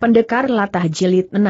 Pendekar Latah Jilid 6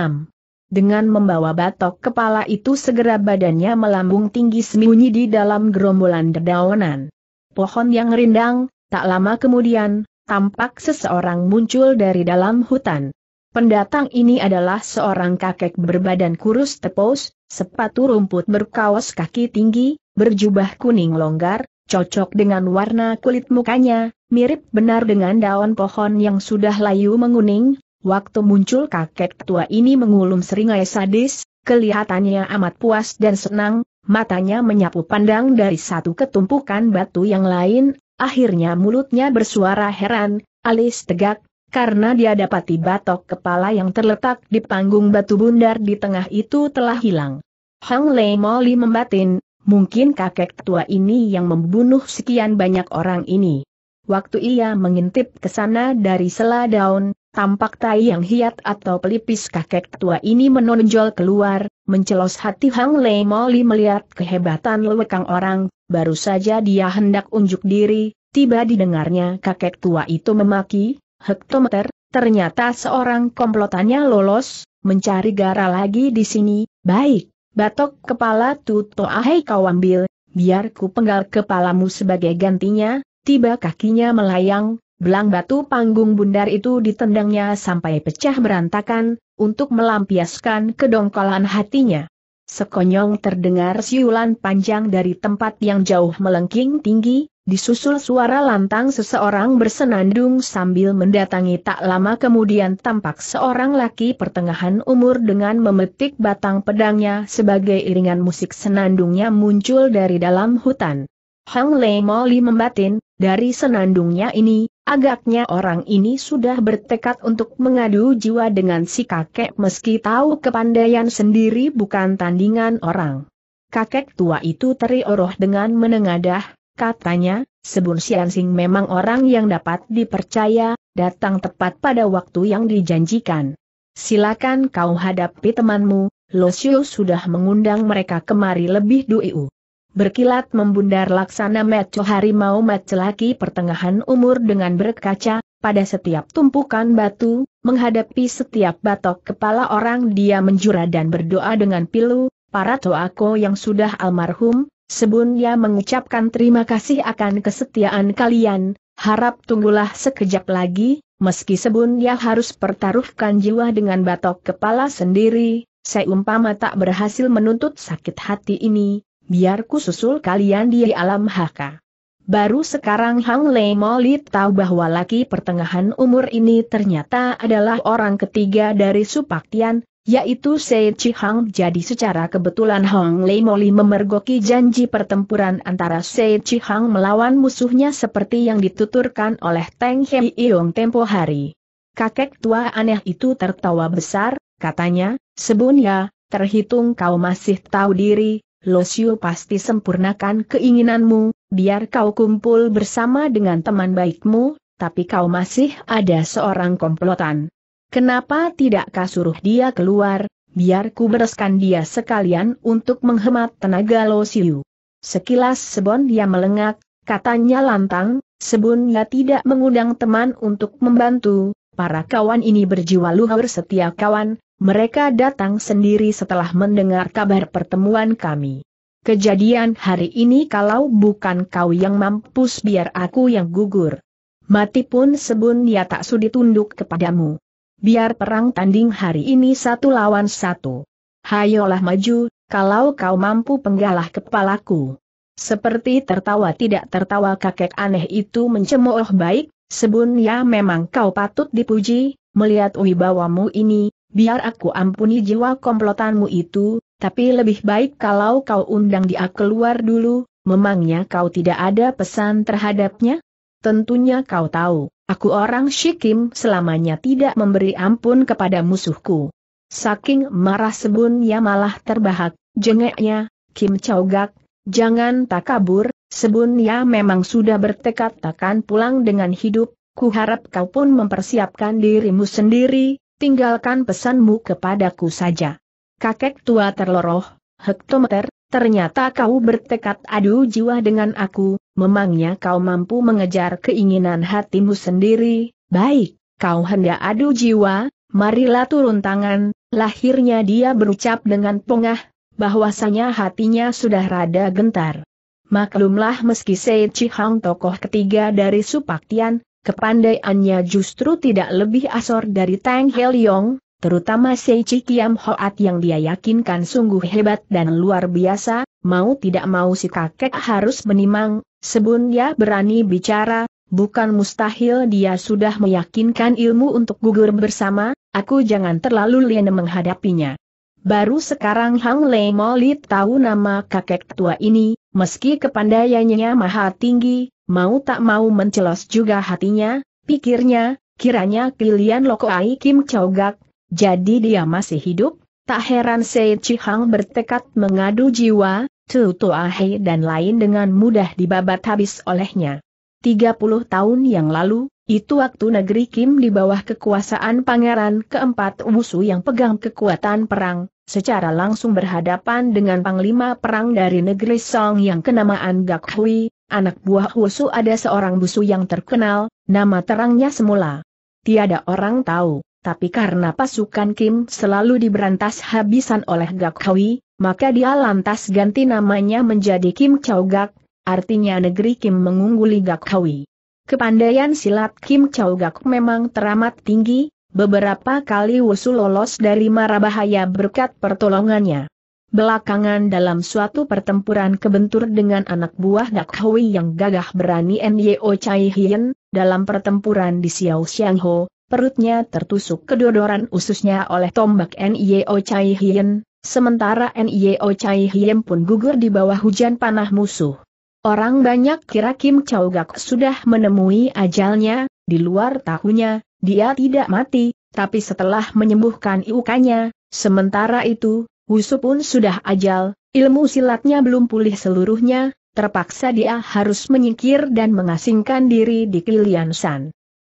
Dengan membawa batok kepala itu segera badannya melambung tinggi sembunyi di dalam gerombolan dedaunan. Pohon yang rindang, tak lama kemudian, tampak seseorang muncul dari dalam hutan. Pendatang ini adalah seorang kakek berbadan kurus tepos, sepatu rumput berkaos kaki tinggi, berjubah kuning longgar, cocok dengan warna kulit mukanya, mirip benar dengan daun pohon yang sudah layu menguning, Waktu muncul kakek tua ini mengulum seringai sadis, kelihatannya amat puas dan senang, matanya menyapu pandang dari satu ketumpukan batu yang lain, akhirnya mulutnya bersuara heran, alis tegak, karena dia dapati batok kepala yang terletak di panggung batu bundar di tengah itu telah hilang. Hang Lei Moli membatin, mungkin kakek tua ini yang membunuh sekian banyak orang ini. Waktu ia mengintip ke sana dari sela daun, Tampak tai yang hiat atau pelipis kakek tua ini menonjol keluar, mencelos hati Hang Lei Moli melihat kehebatan lewekang orang, baru saja dia hendak unjuk diri, tiba didengarnya kakek tua itu memaki, hektometer, ternyata seorang komplotannya lolos, mencari gara lagi di sini, baik, batok kepala Tuto ahai kau ambil, biar ku penggal kepalamu sebagai gantinya, tiba kakinya melayang, Belang batu panggung bundar itu ditendangnya sampai pecah berantakan, untuk melampiaskan kedongkolan hatinya. Sekonyong terdengar siulan panjang dari tempat yang jauh melengking tinggi, disusul suara lantang seseorang bersenandung sambil mendatangi tak lama kemudian tampak seorang laki pertengahan umur dengan memetik batang pedangnya sebagai iringan musik senandungnya muncul dari dalam hutan. Hang Lei Moli membatin, dari senandungnya ini, Agaknya orang ini sudah bertekad untuk mengadu jiwa dengan si kakek meski tahu kepandaian sendiri bukan tandingan orang. Kakek tua itu terioroh dengan menengadah, katanya, Sebun Siansing memang orang yang dapat dipercaya, datang tepat pada waktu yang dijanjikan. Silakan kau hadapi temanmu, Losio sudah mengundang mereka kemari lebih dulu berkilat membundar laksana meco harimau macelaki pertengahan umur dengan berkaca, pada setiap tumpukan batu, menghadapi setiap batok kepala orang dia menjura dan berdoa dengan pilu, para toako yang sudah almarhum, dia mengucapkan terima kasih akan kesetiaan kalian, harap tunggulah sekejap lagi, meski dia harus pertaruhkan jiwa dengan batok kepala sendiri, seumpama tak berhasil menuntut sakit hati ini, biar ku susul kalian di alam haka. Baru sekarang Hang Lei Moli tahu bahwa laki pertengahan umur ini ternyata adalah orang ketiga dari Supaktian, yaitu Sei Chi Hang. Jadi secara kebetulan Hang Lei Moli memergoki janji pertempuran antara Sei Chi Hang melawan musuhnya seperti yang dituturkan oleh Teng Hei Yong tempo hari. Kakek tua aneh itu tertawa besar, katanya, sebun ya, terhitung kau masih tahu diri, Losio pasti sempurnakan keinginanmu, biar kau kumpul bersama dengan teman baikmu, tapi kau masih ada seorang komplotan. Kenapa tidak kau suruh dia keluar, biar ku bereskan dia sekalian untuk menghemat tenaga Losio. Sekilas Sebon dia melengak, katanya lantang, Sebon sebunnya tidak mengundang teman untuk membantu, para kawan ini berjiwa luhur setia kawan, mereka datang sendiri setelah mendengar kabar pertemuan kami. Kejadian hari ini kalau bukan kau yang mampus biar aku yang gugur. Mati pun sebun ya tak sudi tunduk kepadamu. Biar perang tanding hari ini satu lawan satu. Hayolah maju, kalau kau mampu penggalah kepalaku. Seperti tertawa tidak tertawa kakek aneh itu mencemooh baik, sebun ya memang kau patut dipuji, melihat wibawamu ini, biar aku ampuni jiwa komplotanmu itu, tapi lebih baik kalau kau undang dia keluar dulu, memangnya kau tidak ada pesan terhadapnya? Tentunya kau tahu, aku orang Shikim selamanya tidak memberi ampun kepada musuhku. Saking marah sebunnya malah terbahak, jengeknya, Kim Chaogak, jangan tak kabur, sebunnya memang sudah bertekad takkan pulang dengan hidup, ku harap kau pun mempersiapkan dirimu sendiri, tinggalkan pesanmu kepadaku saja. Kakek tua terloroh, hektometer, ternyata kau bertekad adu jiwa dengan aku, memangnya kau mampu mengejar keinginan hatimu sendiri, baik, kau hendak adu jiwa, marilah turun tangan, lahirnya dia berucap dengan pongah, bahwasanya hatinya sudah rada gentar. Maklumlah meski Sei Chihang tokoh ketiga dari Supaktian, Kepandaiannya justru tidak lebih asor dari Tang Heliong, terutama Seichi Kiam Hoat yang dia yakinkan sungguh hebat dan luar biasa, mau tidak mau si kakek harus menimang, sebun dia berani bicara, bukan mustahil dia sudah meyakinkan ilmu untuk gugur bersama, aku jangan terlalu lien menghadapinya. Baru sekarang Hang Lei Molit tahu nama kakek tua ini, meski kepandaiannya maha tinggi, mau tak mau mencelos juga hatinya, pikirnya, kiranya Kilian Lokoai Kim Chogak, jadi dia masih hidup, tak heran Sei Chihang bertekad mengadu jiwa, Tu Tuahe dan lain dengan mudah dibabat habis olehnya. 30 tahun yang lalu, itu waktu negeri Kim di bawah kekuasaan pangeran keempat Wusu yang pegang kekuatan perang, secara langsung berhadapan dengan Panglima Perang dari negeri Song yang kenamaan Gak Hui, anak buah Husu ada seorang busu yang terkenal, nama terangnya semula. Tiada orang tahu, tapi karena pasukan Kim selalu diberantas habisan oleh Gak Hui, maka dia lantas ganti namanya menjadi Kim Chow Gak, artinya negeri Kim mengungguli Gak Hui. Kepandaian silat Kim Chow Gak memang teramat tinggi, Beberapa kali Wusu lolos dari marabahaya berkat pertolongannya. Belakangan dalam suatu pertempuran kebentur dengan anak buah Dak Hui yang gagah berani Nyo Chai Hien, dalam pertempuran di Xiao Xiang Ho, perutnya tertusuk kedodoran ususnya oleh tombak Nyo Chai Hien, sementara Nyo Chai Hien pun gugur di bawah hujan panah musuh. Orang banyak kira Kim Chau Gak sudah menemui ajalnya, di luar tahunya, dia tidak mati, tapi setelah menyembuhkan iukanya, sementara itu, Wusu pun sudah ajal, ilmu silatnya belum pulih seluruhnya, terpaksa dia harus menyingkir dan mengasingkan diri di Kilian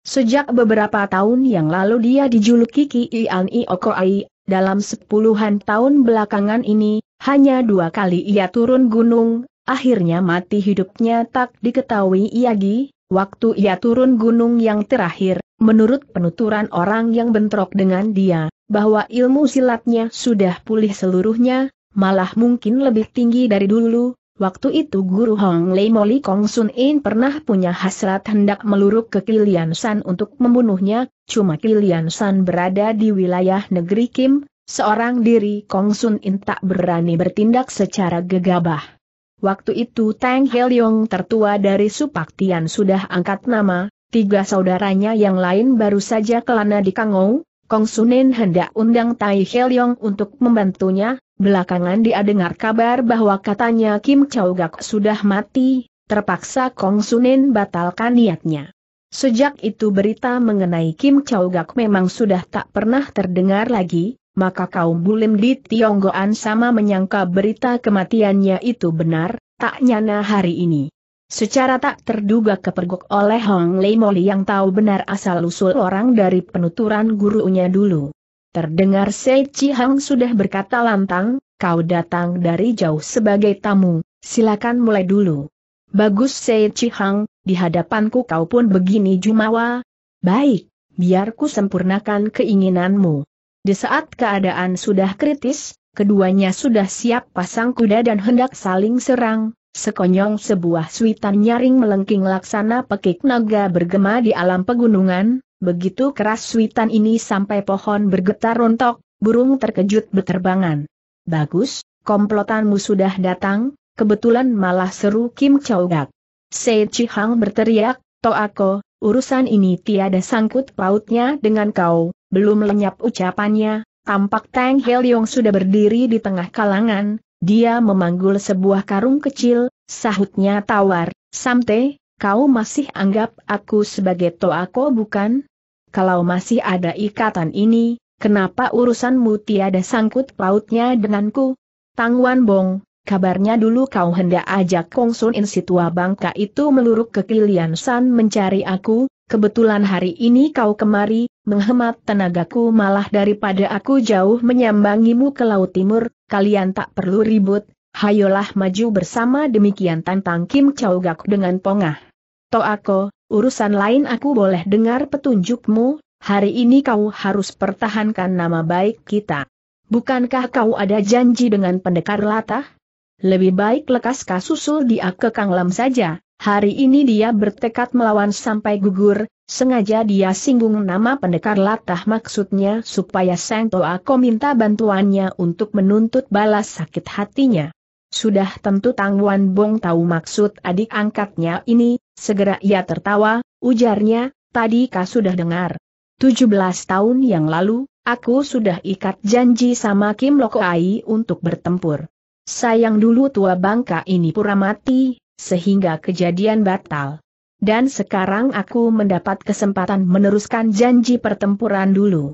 Sejak beberapa tahun yang lalu dia dijuluki Kiian Iokoai, dalam sepuluhan tahun belakangan ini, hanya dua kali ia turun gunung, akhirnya mati hidupnya tak diketahui Iagi, Waktu ia turun gunung yang terakhir, menurut penuturan orang yang bentrok dengan dia, bahwa ilmu silatnya sudah pulih seluruhnya, malah mungkin lebih tinggi dari dulu. Waktu itu Guru Hong Lei Moli Kong Sun In pernah punya hasrat hendak meluruk ke Kilian San untuk membunuhnya, cuma Kilian San berada di wilayah negeri Kim, seorang diri Kong Sun In tak berani bertindak secara gegabah. Waktu itu Tang Yong tertua dari Supaktian sudah angkat nama, tiga saudaranya yang lain baru saja kelana di Kangou, Kong Sunin hendak undang Tai Yong untuk membantunya, belakangan dia dengar kabar bahwa katanya Kim Chow Gak sudah mati, terpaksa Kong Sunin batalkan niatnya. Sejak itu berita mengenai Kim Chow Gak memang sudah tak pernah terdengar lagi, maka kaum bulim di Tionggoan sama menyangka berita kematiannya itu benar, tak nyana hari ini. Secara tak terduga kepergok oleh Hong Lei Moli yang tahu benar asal-usul orang dari penuturan gurunya dulu. Terdengar Sei Chi Hang sudah berkata lantang, kau datang dari jauh sebagai tamu, silakan mulai dulu. Bagus Sei Chi Hang, di hadapanku kau pun begini jumawa. Baik, biarku sempurnakan keinginanmu. Di saat keadaan sudah kritis, keduanya sudah siap pasang kuda dan hendak saling serang, sekonyong sebuah suitan nyaring melengking laksana pekik naga bergema di alam pegunungan, begitu keras suitan ini sampai pohon bergetar rontok, burung terkejut berterbangan. Bagus, komplotanmu sudah datang, kebetulan malah seru Kim Chow Gak. Sei Hang berteriak, Toako, urusan ini tiada sangkut pautnya dengan kau, belum lenyap ucapannya, tampak Tang Helyong sudah berdiri di tengah kalangan, dia memanggul sebuah karung kecil, sahutnya tawar, Samte, kau masih anggap aku sebagai toako bukan? Kalau masih ada ikatan ini, kenapa urusanmu tiada sangkut pautnya denganku? Tang Wan Bong, kabarnya dulu kau hendak ajak Kong Sun In si bangka itu meluruk ke Kilian San mencari aku, kebetulan hari ini kau kemari, menghemat tenagaku malah daripada aku jauh menyambangimu ke Laut Timur, kalian tak perlu ribut, hayolah maju bersama demikian tantang Kim Chow Gak dengan pongah. Toako, urusan lain aku boleh dengar petunjukmu, hari ini kau harus pertahankan nama baik kita. Bukankah kau ada janji dengan pendekar latah? Lebih baik lekas kasusul dia ke Kang Lam saja, Hari ini dia bertekad melawan sampai gugur, sengaja dia singgung nama pendekar latah maksudnya supaya Sang Toako minta bantuannya untuk menuntut balas sakit hatinya. Sudah tentu Tang Wan Bong tahu maksud adik angkatnya ini, segera ia tertawa, ujarnya, tadi kau sudah dengar. 17 tahun yang lalu, aku sudah ikat janji sama Kim Loko Ai untuk bertempur. Sayang dulu tua bangka ini pura mati, sehingga kejadian batal. Dan sekarang aku mendapat kesempatan meneruskan janji pertempuran dulu.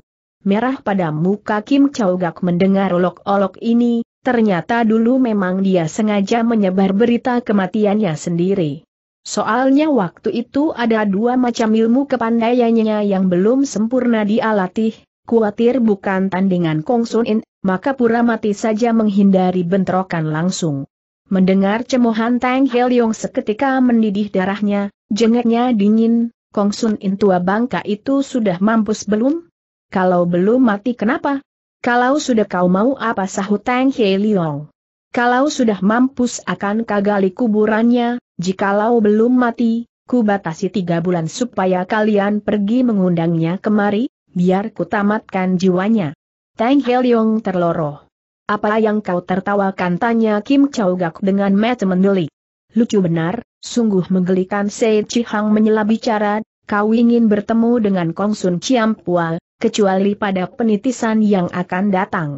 Merah pada muka Kim Chow mendengar olok-olok ini, ternyata dulu memang dia sengaja menyebar berita kematiannya sendiri. Soalnya waktu itu ada dua macam ilmu kepandaiannya yang belum sempurna dialatih, kuatir bukan tandingan Kong Sun In, maka pura mati saja menghindari bentrokan langsung. Mendengar cemohan Tang Yong seketika mendidih darahnya, jengeknya dingin, Kong Sun In tua bangka itu sudah mampus belum? Kalau belum mati kenapa? Kalau sudah kau mau apa sahut Tang Heliong? Kalau sudah mampus akan kagali kuburannya, jikalau belum mati, ku batasi tiga bulan supaya kalian pergi mengundangnya kemari, biar ku tamatkan jiwanya. Tang Yong terloroh. Apa yang kau tertawakan tanya Kim Chow Gak dengan mata mendelik. Lucu benar, sungguh menggelikan Chi Chihang menyela bicara, kau ingin bertemu dengan Kong Sun Chiam Pua, kecuali pada penitisan yang akan datang.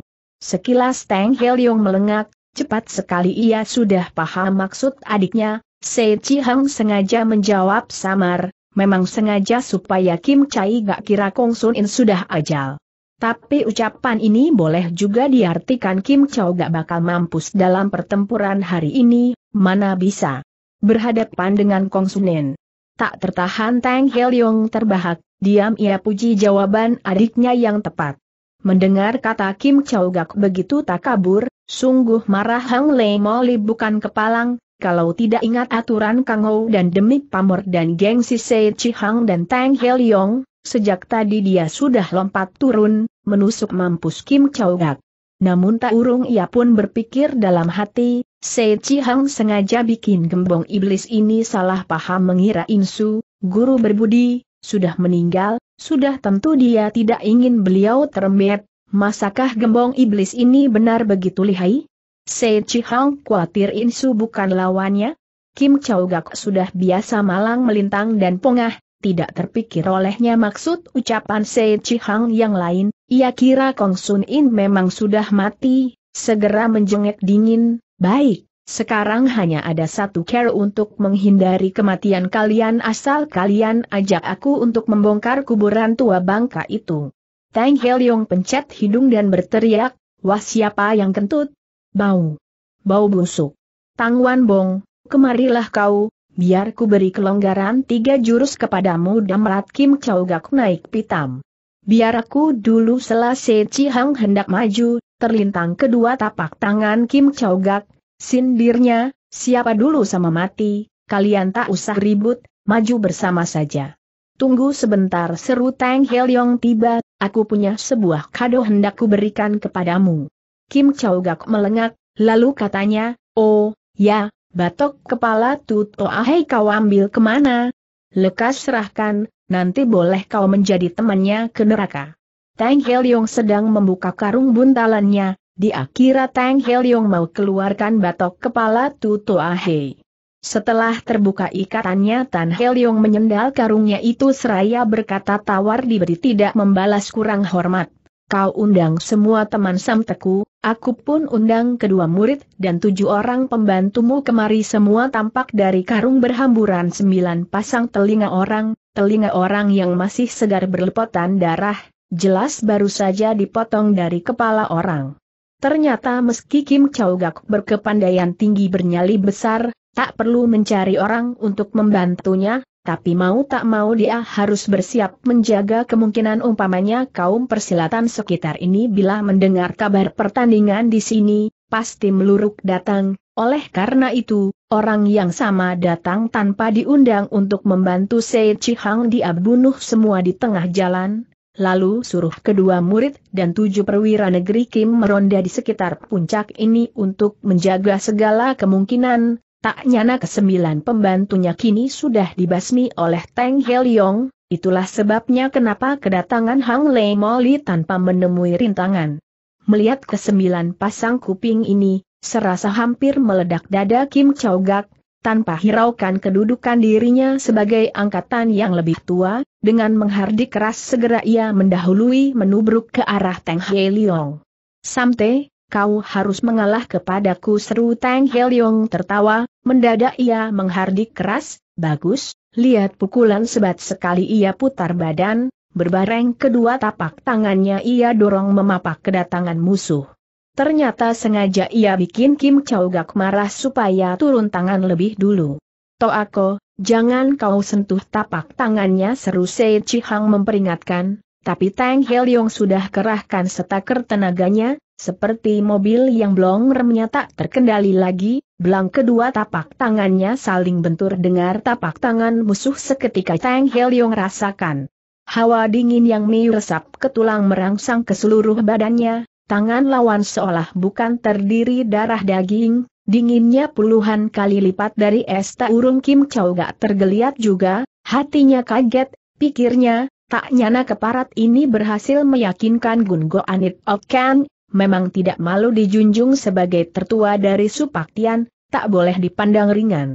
Sekilas Teng Yong melengak, cepat sekali ia sudah paham maksud adiknya, Chi Chihang sengaja menjawab samar, memang sengaja supaya Kim Chai gak kira Sun In sudah ajal. Tapi ucapan ini boleh juga diartikan Kim Chow gak bakal mampus dalam pertempuran hari ini, mana bisa. Berhadapan dengan Kong Sunen. Tak tertahan Tang Yong terbahak, diam ia puji jawaban adiknya yang tepat. Mendengar kata Kim Chow gak begitu tak kabur, sungguh marah Hang Lei Moli bukan kepalang, kalau tidak ingat aturan Kang Ho dan demi pamor dan gengsi Sei Hang dan Tang Yong, Sejak tadi dia sudah lompat turun, menusuk mampus Kim Chau Gak. Namun tak urung ia pun berpikir dalam hati, Se Hang sengaja bikin gembong iblis ini salah paham mengira Insu, guru berbudi, sudah meninggal, sudah tentu dia tidak ingin beliau terembet, masakah gembong iblis ini benar begitu lihai? Se Hang khawatir Insu bukan lawannya? Kim Chau Gak sudah biasa malang melintang dan pongah, tidak terpikir olehnya maksud ucapan Se Hang yang lain, ia kira Kong Sun In memang sudah mati, segera menjengek dingin, baik, sekarang hanya ada satu cara untuk menghindari kematian kalian asal kalian ajak aku untuk membongkar kuburan tua bangka itu. Tang Yong pencet hidung dan berteriak, wah siapa yang kentut? Bau. Bau busuk. Tang Wan Bong, kemarilah kau, biar ku beri kelonggaran tiga jurus kepadamu dan Kim Chau Gak naik pitam. Biar aku dulu selase Cihang hendak maju, terlintang kedua tapak tangan Kim Chow Gak, sindirnya, siapa dulu sama mati, kalian tak usah ribut, maju bersama saja. Tunggu sebentar seru Tang Heliong tiba, aku punya sebuah kado hendak berikan kepadamu. Kim Chow Gak melengak, lalu katanya, oh, ya, batok kepala Tuto Ahai kau ambil kemana? Lekas serahkan, nanti boleh kau menjadi temannya ke neraka. Tang Helyong sedang membuka karung buntalannya, di kira Tang Helyong mau keluarkan batok kepala Tutu Ahe. Setelah terbuka ikatannya Tan Helyong menyendal karungnya itu seraya berkata tawar diberi tidak membalas kurang hormat kau undang semua teman samteku, aku pun undang kedua murid dan tujuh orang pembantumu kemari semua tampak dari karung berhamburan sembilan pasang telinga orang, telinga orang yang masih segar berlepotan darah, jelas baru saja dipotong dari kepala orang. Ternyata meski Kim Chow Gak berkepandaian tinggi bernyali besar, tak perlu mencari orang untuk membantunya, tapi mau tak mau dia harus bersiap menjaga kemungkinan umpamanya kaum persilatan sekitar ini bila mendengar kabar pertandingan di sini, pasti meluruk datang, oleh karena itu, orang yang sama datang tanpa diundang untuk membantu Sei Chihang dia bunuh semua di tengah jalan, lalu suruh kedua murid dan tujuh perwira negeri Kim meronda di sekitar puncak ini untuk menjaga segala kemungkinan, Tak nyana kesembilan pembantunya kini sudah dibasmi oleh Teng Heliong, itulah sebabnya kenapa kedatangan Hang Lei Moli tanpa menemui rintangan. Melihat kesembilan pasang kuping ini, serasa hampir meledak dada Kim Chow Gak, tanpa hiraukan kedudukan dirinya sebagai angkatan yang lebih tua, dengan menghardik keras segera ia mendahului menubruk ke arah Teng Heliong. Samte, kau harus mengalah kepadaku seru Tang Helyong tertawa, mendadak ia menghardik keras, bagus, lihat pukulan sebat sekali ia putar badan, berbareng kedua tapak tangannya ia dorong memapak kedatangan musuh. Ternyata sengaja ia bikin Kim Chow Gak marah supaya turun tangan lebih dulu. aku, jangan kau sentuh tapak tangannya seru Sei Hang memperingatkan, tapi Tang Helyong sudah kerahkan setaker tenaganya, seperti mobil yang blong remnya tak terkendali lagi, blang kedua tapak tangannya saling bentur dengar tapak tangan musuh seketika Tang Heliong rasakan. Hawa dingin yang meresap ke tulang merangsang ke seluruh badannya, tangan lawan seolah bukan terdiri darah daging, dinginnya puluhan kali lipat dari es urung Kim Chow gak tergeliat juga, hatinya kaget, pikirnya, tak nyana keparat ini berhasil meyakinkan Gun Go Anit Okan, memang tidak malu dijunjung sebagai tertua dari Supaktian, tak boleh dipandang ringan.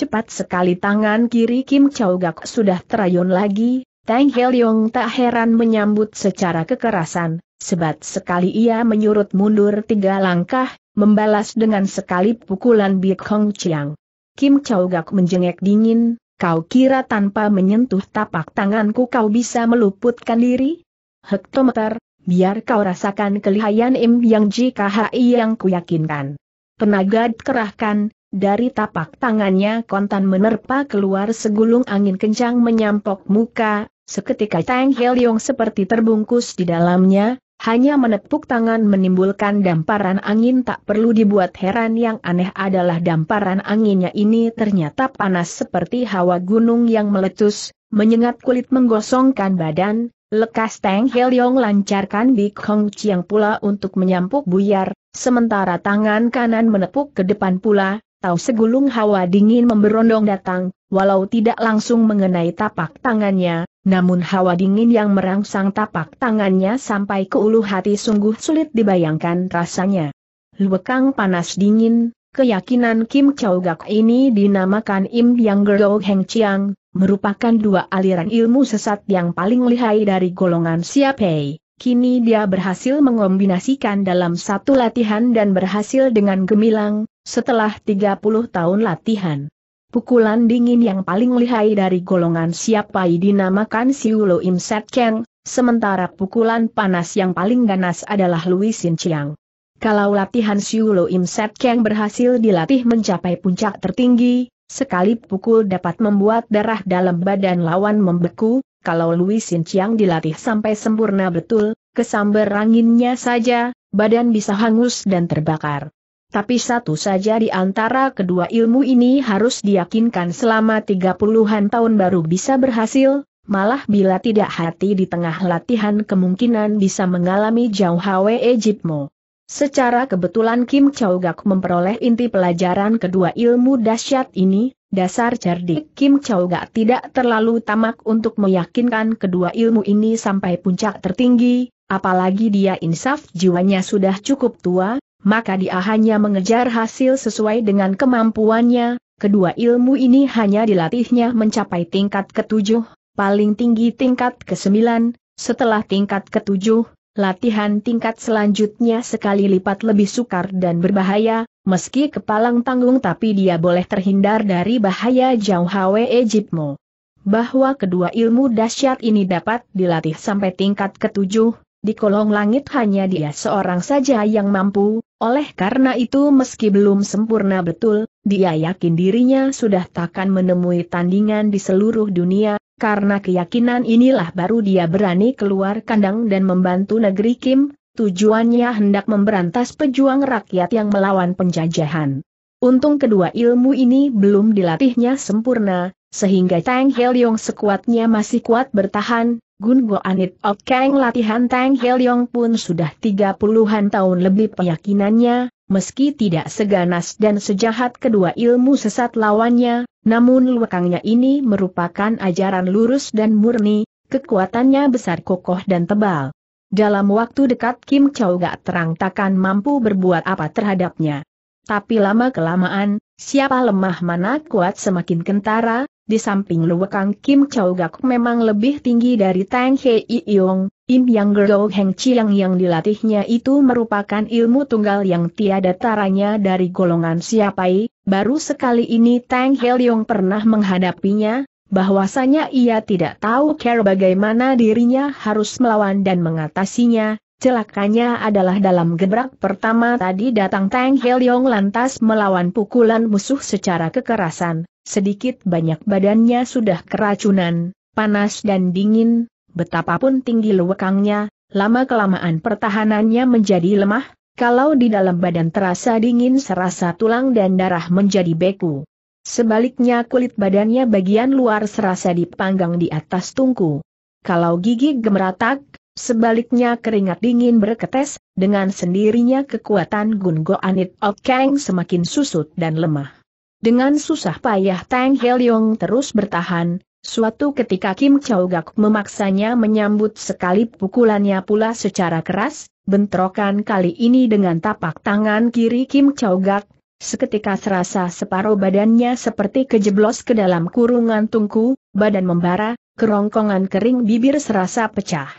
Cepat sekali tangan kiri Kim Chow Gak sudah terayun lagi, Tang Heliong tak heran menyambut secara kekerasan, sebat sekali ia menyurut mundur tiga langkah, membalas dengan sekali pukulan Biek Hong Chiang. Kim Chow Gak menjengek dingin, kau kira tanpa menyentuh tapak tanganku kau bisa meluputkan diri? Hektometer, biar kau rasakan kelihayan Im Yang hai yang kuyakinkan. Tenaga dikerahkan, dari tapak tangannya kontan menerpa keluar segulung angin kencang menyampok muka, seketika Tang Heliong seperti terbungkus di dalamnya, hanya menepuk tangan menimbulkan damparan angin tak perlu dibuat heran yang aneh adalah damparan anginnya ini ternyata panas seperti hawa gunung yang meletus, menyengat kulit menggosongkan badan, Lekas Teng Helyong lancarkan di Kong Chiang pula untuk menyampuk buyar, sementara tangan kanan menepuk ke depan pula, tahu segulung hawa dingin memberondong datang, walau tidak langsung mengenai tapak tangannya, namun hawa dingin yang merangsang tapak tangannya sampai ke ulu hati sungguh sulit dibayangkan rasanya. Luekang panas dingin, keyakinan Kim Chow Gak ini dinamakan Im Yang Gerou Heng Chiang, merupakan dua aliran ilmu sesat yang paling lihai dari golongan Siapei. Kini dia berhasil mengombinasikan dalam satu latihan dan berhasil dengan gemilang, setelah 30 tahun latihan. Pukulan dingin yang paling lihai dari golongan Siapai dinamakan Siulo Im Set Keng, sementara pukulan panas yang paling ganas adalah Louis Sin Chiang. Kalau latihan Siulo Im Set Keng berhasil dilatih mencapai puncak tertinggi, Sekali pukul dapat membuat darah dalam badan lawan membeku, kalau Louis Sin dilatih sampai sempurna betul, kesambar anginnya saja, badan bisa hangus dan terbakar. Tapi satu saja di antara kedua ilmu ini harus diyakinkan selama tiga puluhan tahun baru bisa berhasil, malah bila tidak hati di tengah latihan kemungkinan bisa mengalami jauh Hwe Ejipmo. Secara kebetulan Kim Chow Gak memperoleh inti pelajaran kedua ilmu dahsyat ini, dasar cerdik Kim Chow Gak tidak terlalu tamak untuk meyakinkan kedua ilmu ini sampai puncak tertinggi, apalagi dia insaf jiwanya sudah cukup tua, maka dia hanya mengejar hasil sesuai dengan kemampuannya, kedua ilmu ini hanya dilatihnya mencapai tingkat ketujuh, paling tinggi tingkat kesembilan, setelah tingkat ketujuh, latihan tingkat selanjutnya sekali lipat lebih sukar dan berbahaya, meski kepalang tanggung tapi dia boleh terhindar dari bahaya jauh Hwe Ejipmo. Bahwa kedua ilmu dahsyat ini dapat dilatih sampai tingkat ketujuh, di kolong langit hanya dia seorang saja yang mampu, oleh karena itu meski belum sempurna betul, dia yakin dirinya sudah takkan menemui tandingan di seluruh dunia, karena keyakinan inilah baru dia berani keluar kandang dan membantu negeri Kim, tujuannya hendak memberantas pejuang rakyat yang melawan penjajahan. Untung kedua ilmu ini belum dilatihnya sempurna, sehingga Tang Yong sekuatnya masih kuat bertahan, Gun Go Ok Kang latihan Tang Yong pun sudah tiga puluhan tahun lebih keyakinannya, meski tidak seganas dan sejahat kedua ilmu sesat lawannya, namun lekangnya ini merupakan ajaran lurus dan murni, kekuatannya besar kokoh dan tebal. Dalam waktu dekat Kim Chow gak terang takkan mampu berbuat apa terhadapnya. Tapi lama-kelamaan, siapa lemah mana kuat semakin kentara, di samping Luwekang Kim Chow Gak memang lebih tinggi dari Tang Hei Yong, Im Yang Gerou Heng Chiang yang dilatihnya itu merupakan ilmu tunggal yang tiada taranya dari golongan siapai, baru sekali ini Tang Hei Yong pernah menghadapinya, bahwasanya ia tidak tahu care bagaimana dirinya harus melawan dan mengatasinya. Celakanya adalah dalam gebrak pertama tadi datang Tang Yong lantas melawan pukulan musuh secara kekerasan sedikit banyak badannya sudah keracunan, panas dan dingin, betapapun tinggi lewekangnya, lama-kelamaan pertahanannya menjadi lemah, kalau di dalam badan terasa dingin serasa tulang dan darah menjadi beku. Sebaliknya kulit badannya bagian luar serasa dipanggang di atas tungku. Kalau gigi gemeratak, sebaliknya keringat dingin berketes, dengan sendirinya kekuatan Gun Go Goanit Okeng semakin susut dan lemah. Dengan susah payah Tang Helyong terus bertahan, suatu ketika Kim Chow Gak memaksanya menyambut sekali pukulannya pula secara keras, bentrokan kali ini dengan tapak tangan kiri Kim Chow Gak, seketika serasa separuh badannya seperti kejeblos ke dalam kurungan tungku, badan membara, kerongkongan kering bibir serasa pecah.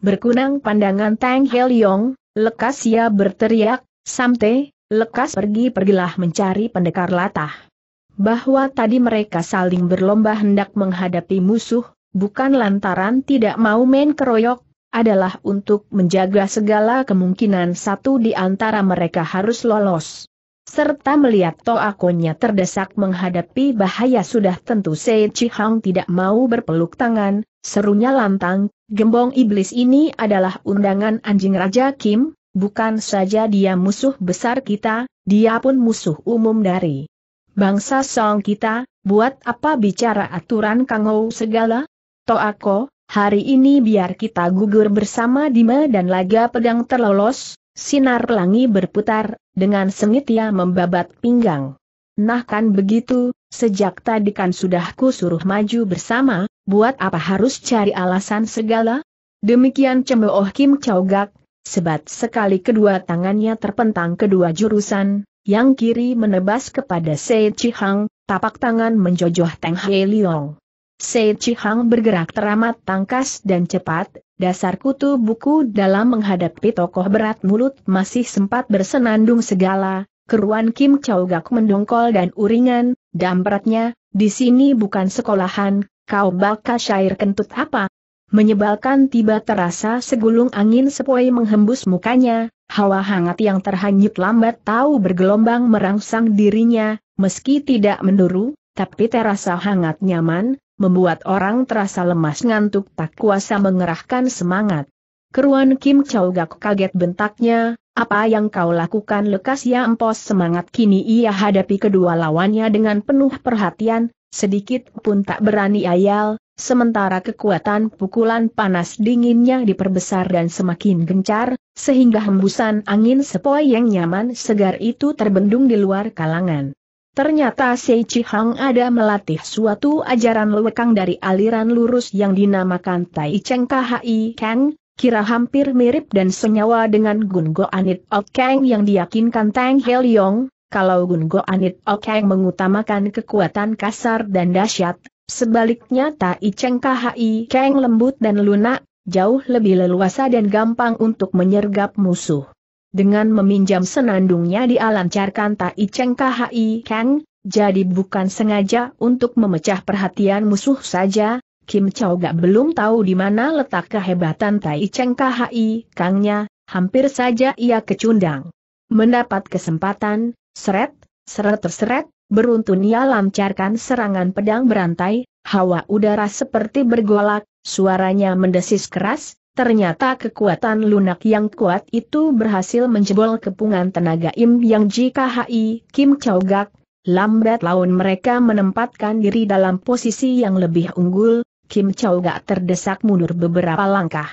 Berkunang pandangan Tang Helyong, lekas ia berteriak, Samte, Lekas pergi-pergilah mencari pendekar latah. Bahwa tadi mereka saling berlomba hendak menghadapi musuh, bukan lantaran tidak mau main keroyok, adalah untuk menjaga segala kemungkinan satu di antara mereka harus lolos serta melihat toakonya terdesak menghadapi bahaya sudah tentu Sei Chihang tidak mau berpeluk tangan, serunya lantang, gembong iblis ini adalah undangan anjing Raja Kim, Bukan saja dia musuh besar kita, dia pun musuh umum dari bangsa Song kita, buat apa bicara aturan Kangou segala? Toako, hari ini biar kita gugur bersama Dima dan laga pedang terlolos, sinar pelangi berputar, dengan sengit ia membabat pinggang. Nah kan begitu, sejak tadi kan sudah ku suruh maju bersama, buat apa harus cari alasan segala? Demikian cemooh Kim Chow Gak, Sebat sekali kedua tangannya terpentang kedua jurusan, yang kiri menebas kepada Se Chihang, tapak tangan menjojoh Teng He Liong. Se Chihang bergerak teramat tangkas dan cepat, dasar kutu buku dalam menghadapi tokoh berat mulut masih sempat bersenandung segala, keruan Kim Chow Gak mendongkol dan uringan, dampratnya, di sini bukan sekolahan, kau bakal syair kentut apa? Menyebalkan tiba terasa segulung angin sepoi menghembus mukanya, hawa hangat yang terhanyut lambat tahu bergelombang merangsang dirinya, meski tidak menduru, tapi terasa hangat nyaman, membuat orang terasa lemas ngantuk tak kuasa mengerahkan semangat. Keruan Kim Chow Gak kaget bentaknya, apa yang kau lakukan lekas ya empos semangat kini ia hadapi kedua lawannya dengan penuh perhatian, sedikit pun tak berani ayal, sementara kekuatan pukulan panas dinginnya diperbesar dan semakin gencar, sehingga hembusan angin sepoi yang nyaman segar itu terbendung di luar kalangan. Ternyata Sei Chi Hang ada melatih suatu ajaran lewekang dari aliran lurus yang dinamakan Tai Cheng Kahai Kang, kira hampir mirip dan senyawa dengan Gun Go Anit Ok Kang yang diyakinkan Tang Hel Yong kalau Gun Go Anit Ok Kang mengutamakan kekuatan kasar dan dahsyat, Sebaliknya Tai Cheng KHI Keng lembut dan lunak, jauh lebih leluasa dan gampang untuk menyergap musuh. Dengan meminjam senandungnya dialancarkan Tai Cheng KHI Keng, jadi bukan sengaja untuk memecah perhatian musuh saja, Kim Chow gak belum tahu di mana letak kehebatan Tai Cheng KHI Kangnya, hampir saja ia kecundang. Mendapat kesempatan, seret, seret terseret, Beruntun ia lancarkan serangan pedang berantai, hawa udara seperti bergolak, suaranya mendesis keras, ternyata kekuatan lunak yang kuat itu berhasil menjebol kepungan tenaga Im yang jika Kim Chow Gak, lambat laun mereka menempatkan diri dalam posisi yang lebih unggul, Kim Chow terdesak mundur beberapa langkah.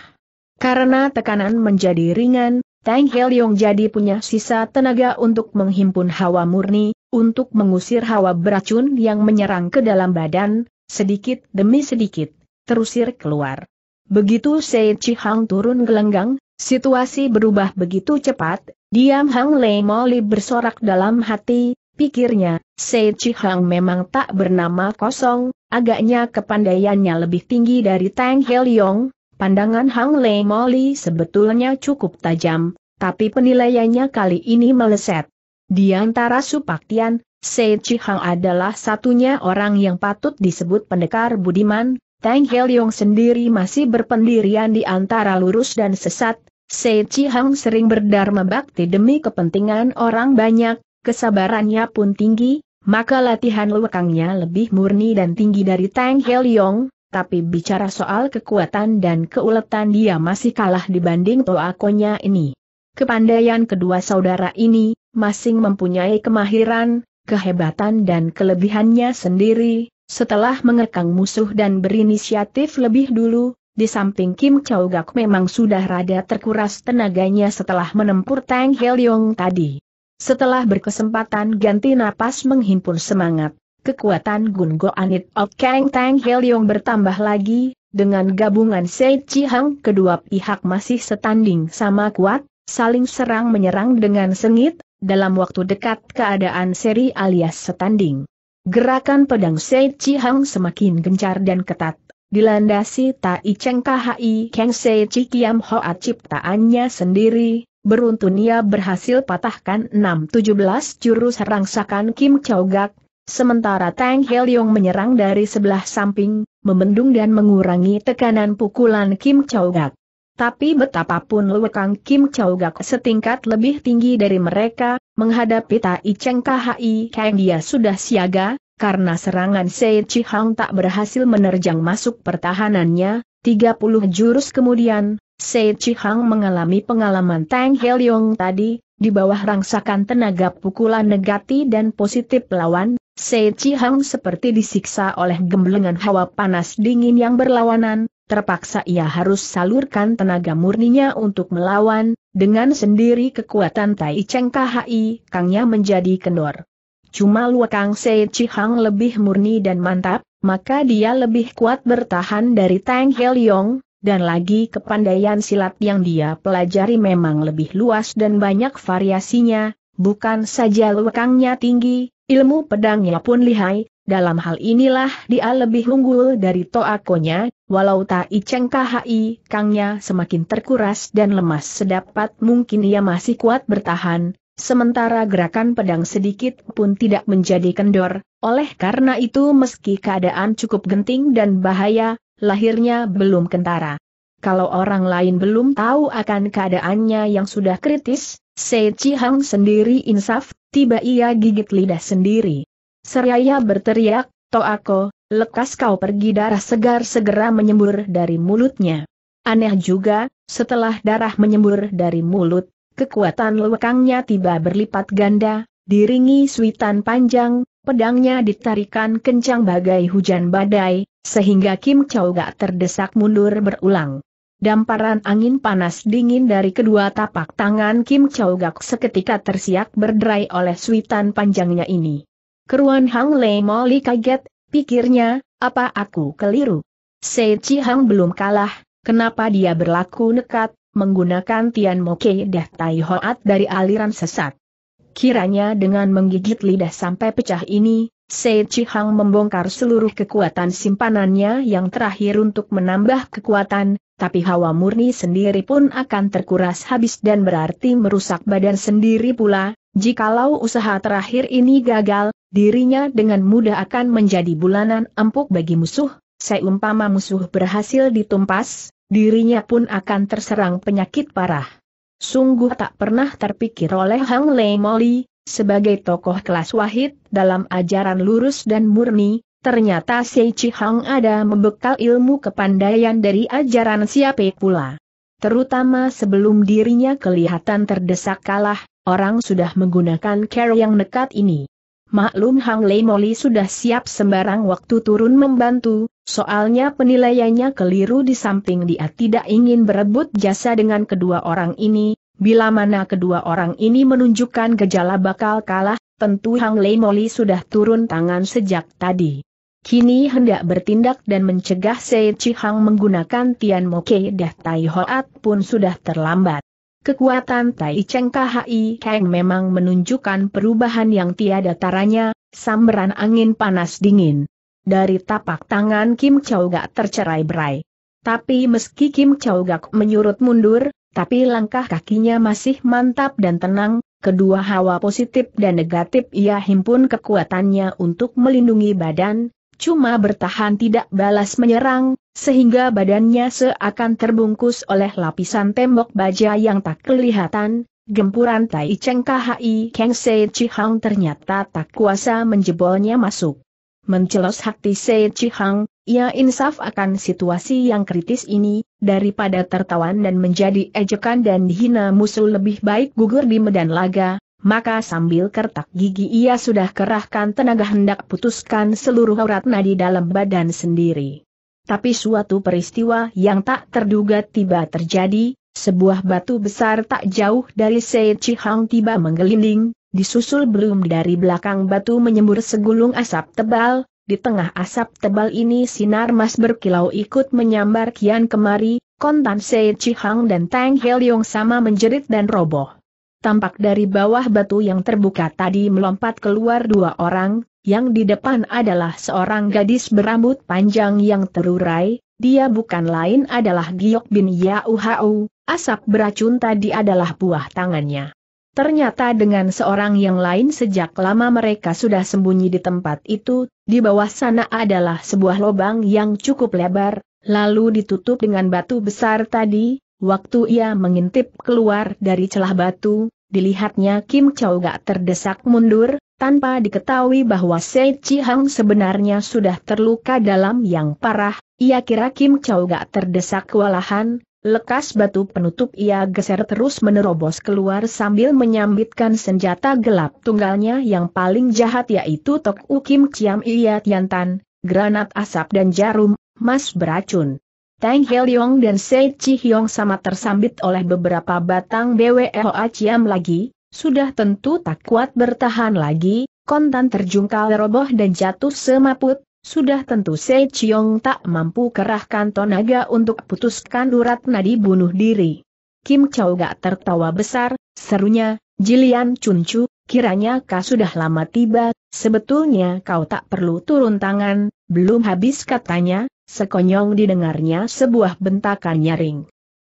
Karena tekanan menjadi ringan, Tang Helyong jadi punya sisa tenaga untuk menghimpun hawa murni, untuk mengusir hawa beracun yang menyerang ke dalam badan, sedikit demi sedikit, terusir keluar. Begitu Sei Hang turun gelenggang, situasi berubah begitu cepat, diam Hang Lei Moli bersorak dalam hati, pikirnya, Sei Hang memang tak bernama kosong, agaknya kepandaiannya lebih tinggi dari Tang Helyong, Pandangan Hang Lei Moli sebetulnya cukup tajam, tapi penilaiannya kali ini meleset. Di antara Supaktian, Sei Chi Hang adalah satunya orang yang patut disebut pendekar budiman, Tang Heliong sendiri masih berpendirian di antara lurus dan sesat, Sei Chi Hang sering berdharma bakti demi kepentingan orang banyak, kesabarannya pun tinggi, maka latihan lukangnya lebih murni dan tinggi dari Tang Heliong, tapi bicara soal kekuatan dan keuletan dia masih kalah dibanding Toakonya ini. Kepandaian kedua saudara ini, masing mempunyai kemahiran, kehebatan dan kelebihannya sendiri, setelah mengekang musuh dan berinisiatif lebih dulu, di samping Kim Chow Gak memang sudah rada terkuras tenaganya setelah menempur Tang Hyeong tadi. Setelah berkesempatan ganti napas menghimpun semangat, kekuatan Gun Go Anit Ok Kang Tang Heliong bertambah lagi, dengan gabungan Sei Chi Hang kedua pihak masih setanding sama kuat, saling serang menyerang dengan sengit, dalam waktu dekat keadaan seri alias setanding. Gerakan pedang Sei Chi Hang semakin gencar dan ketat, dilandasi Tai Cheng KHI Kang Sei Chi Kiam Hoa ciptaannya sendiri, beruntun ia berhasil patahkan 6-17 jurus rangsakan Kim Chow Gak, Sementara Tang Helyong menyerang dari sebelah samping, membendung dan mengurangi tekanan pukulan Kim Chow Gak. Tapi betapapun Kang Kim Chow Gak setingkat lebih tinggi dari mereka, menghadapi Tai Cheng KHI Kang dia sudah siaga, karena serangan Sei Chi Hang tak berhasil menerjang masuk pertahanannya, 30 jurus kemudian, Sei Chi Hang mengalami pengalaman Tang Helyong tadi, di bawah rangsakan tenaga pukulan negatif dan positif lawan, Chi Hang seperti disiksa oleh gemblengan hawa panas dingin yang berlawanan, terpaksa ia harus salurkan tenaga murninya untuk melawan, dengan sendiri kekuatan Tai Cheng KHI Kangnya menjadi kendor. Cuma Luakang Chi Hang lebih murni dan mantap, maka dia lebih kuat bertahan dari Tang Heliong, dan lagi kepandaian silat yang dia pelajari memang lebih luas dan banyak variasinya, Bukan saja lekangnya tinggi, ilmu pedangnya pun lihai, dalam hal inilah dia lebih unggul dari Toakonya, walau Tai Cheng Kangnya semakin terkuras dan lemas sedapat mungkin ia masih kuat bertahan, sementara gerakan pedang sedikit pun tidak menjadi kendor, oleh karena itu meski keadaan cukup genting dan bahaya, lahirnya belum kentara. Kalau orang lain belum tahu akan keadaannya yang sudah kritis, Sei Hang sendiri insaf, tiba ia gigit lidah sendiri. Seraya berteriak, Toako, lekas kau pergi darah segar segera menyembur dari mulutnya. Aneh juga, setelah darah menyembur dari mulut, kekuatan lekangnya tiba berlipat ganda, diringi suitan panjang, pedangnya ditarikan kencang bagai hujan badai, sehingga Kim Chow gak terdesak mundur berulang. Damparan angin panas dingin dari kedua tapak tangan Kim Chow Gak seketika tersiak berderai oleh suitan panjangnya ini. Keruan Hang Lei Moli kaget, pikirnya, apa aku keliru? Sei Chi Hang belum kalah, kenapa dia berlaku nekat, menggunakan Tian Mo Kei Dah Tai Hoat dari aliran sesat. Kiranya dengan menggigit lidah sampai pecah ini, Sei Chi Hang membongkar seluruh kekuatan simpanannya yang terakhir untuk menambah kekuatan, tapi hawa murni sendiri pun akan terkuras habis dan berarti merusak badan sendiri pula, jikalau usaha terakhir ini gagal, dirinya dengan mudah akan menjadi bulanan empuk bagi musuh, seumpama musuh berhasil ditumpas, dirinya pun akan terserang penyakit parah. Sungguh tak pernah terpikir oleh Hang Lei Moli, sebagai tokoh kelas wahid dalam ajaran lurus dan murni, Ternyata Sei Hang ada membekal ilmu kepandaian dari ajaran Siape pula. Terutama sebelum dirinya kelihatan terdesak kalah, orang sudah menggunakan care yang nekat ini. Maklum Hang Lei Moli sudah siap sembarang waktu turun membantu, soalnya penilaiannya keliru di samping dia tidak ingin berebut jasa dengan kedua orang ini, bila mana kedua orang ini menunjukkan gejala bakal kalah, tentu Hang Lei Moli sudah turun tangan sejak tadi kini hendak bertindak dan mencegah Sei Chihang menggunakan Tian Mo Kei Dah Tai Hoat pun sudah terlambat. Kekuatan Tai Cheng KHI Kang memang menunjukkan perubahan yang tiada taranya, samberan angin panas dingin. Dari tapak tangan Kim Chow Gak tercerai berai. Tapi meski Kim Chow Gak menyurut mundur, tapi langkah kakinya masih mantap dan tenang, kedua hawa positif dan negatif ia himpun kekuatannya untuk melindungi badan, cuma bertahan tidak balas menyerang, sehingga badannya seakan terbungkus oleh lapisan tembok baja yang tak kelihatan, gempuran Tai Cheng KHI Kang Se Chihang ternyata tak kuasa menjebolnya masuk. Mencelos hati Se Chihang, ia insaf akan situasi yang kritis ini, daripada tertawan dan menjadi ejekan dan dihina musuh lebih baik gugur di medan laga, maka sambil kertak gigi ia sudah kerahkan tenaga hendak putuskan seluruh urat nadi dalam badan sendiri. Tapi suatu peristiwa yang tak terduga tiba terjadi, sebuah batu besar tak jauh dari Sei Chihang tiba menggelinding, disusul belum dari belakang batu menyembur segulung asap tebal, di tengah asap tebal ini sinar mas berkilau ikut menyambar kian kemari, kontan Se Chihang dan Tang Heliong sama menjerit dan roboh tampak dari bawah batu yang terbuka tadi melompat keluar dua orang, yang di depan adalah seorang gadis berambut panjang yang terurai, dia bukan lain adalah Giok bin Yauhau, asap beracun tadi adalah buah tangannya. Ternyata dengan seorang yang lain sejak lama mereka sudah sembunyi di tempat itu, di bawah sana adalah sebuah lubang yang cukup lebar, lalu ditutup dengan batu besar tadi, waktu ia mengintip keluar dari celah batu, dilihatnya Kim Chow gak terdesak mundur, tanpa diketahui bahwa Sei Chi Hang sebenarnya sudah terluka dalam yang parah, ia kira Kim Chow gak terdesak kewalahan, Lekas batu penutup ia geser terus menerobos keluar sambil menyambitkan senjata gelap tunggalnya yang paling jahat yaitu Tok Kim Chiam Iya Tiantan, granat asap dan jarum, emas beracun. Tang Heliong dan Sei Chi Hyong sama tersambit oleh beberapa batang BWOA Ciam lagi, sudah tentu tak kuat bertahan lagi, kontan terjungkal roboh dan jatuh semaput, sudah tentu Sei Chi Yong tak mampu kerahkan tonaga untuk putuskan urat nadi bunuh diri. Kim Chow gak tertawa besar, serunya, Jilian Chu, kiranya kau sudah lama tiba, sebetulnya kau tak perlu turun tangan, belum habis katanya, Sekonyong didengarnya sebuah bentakan nyaring.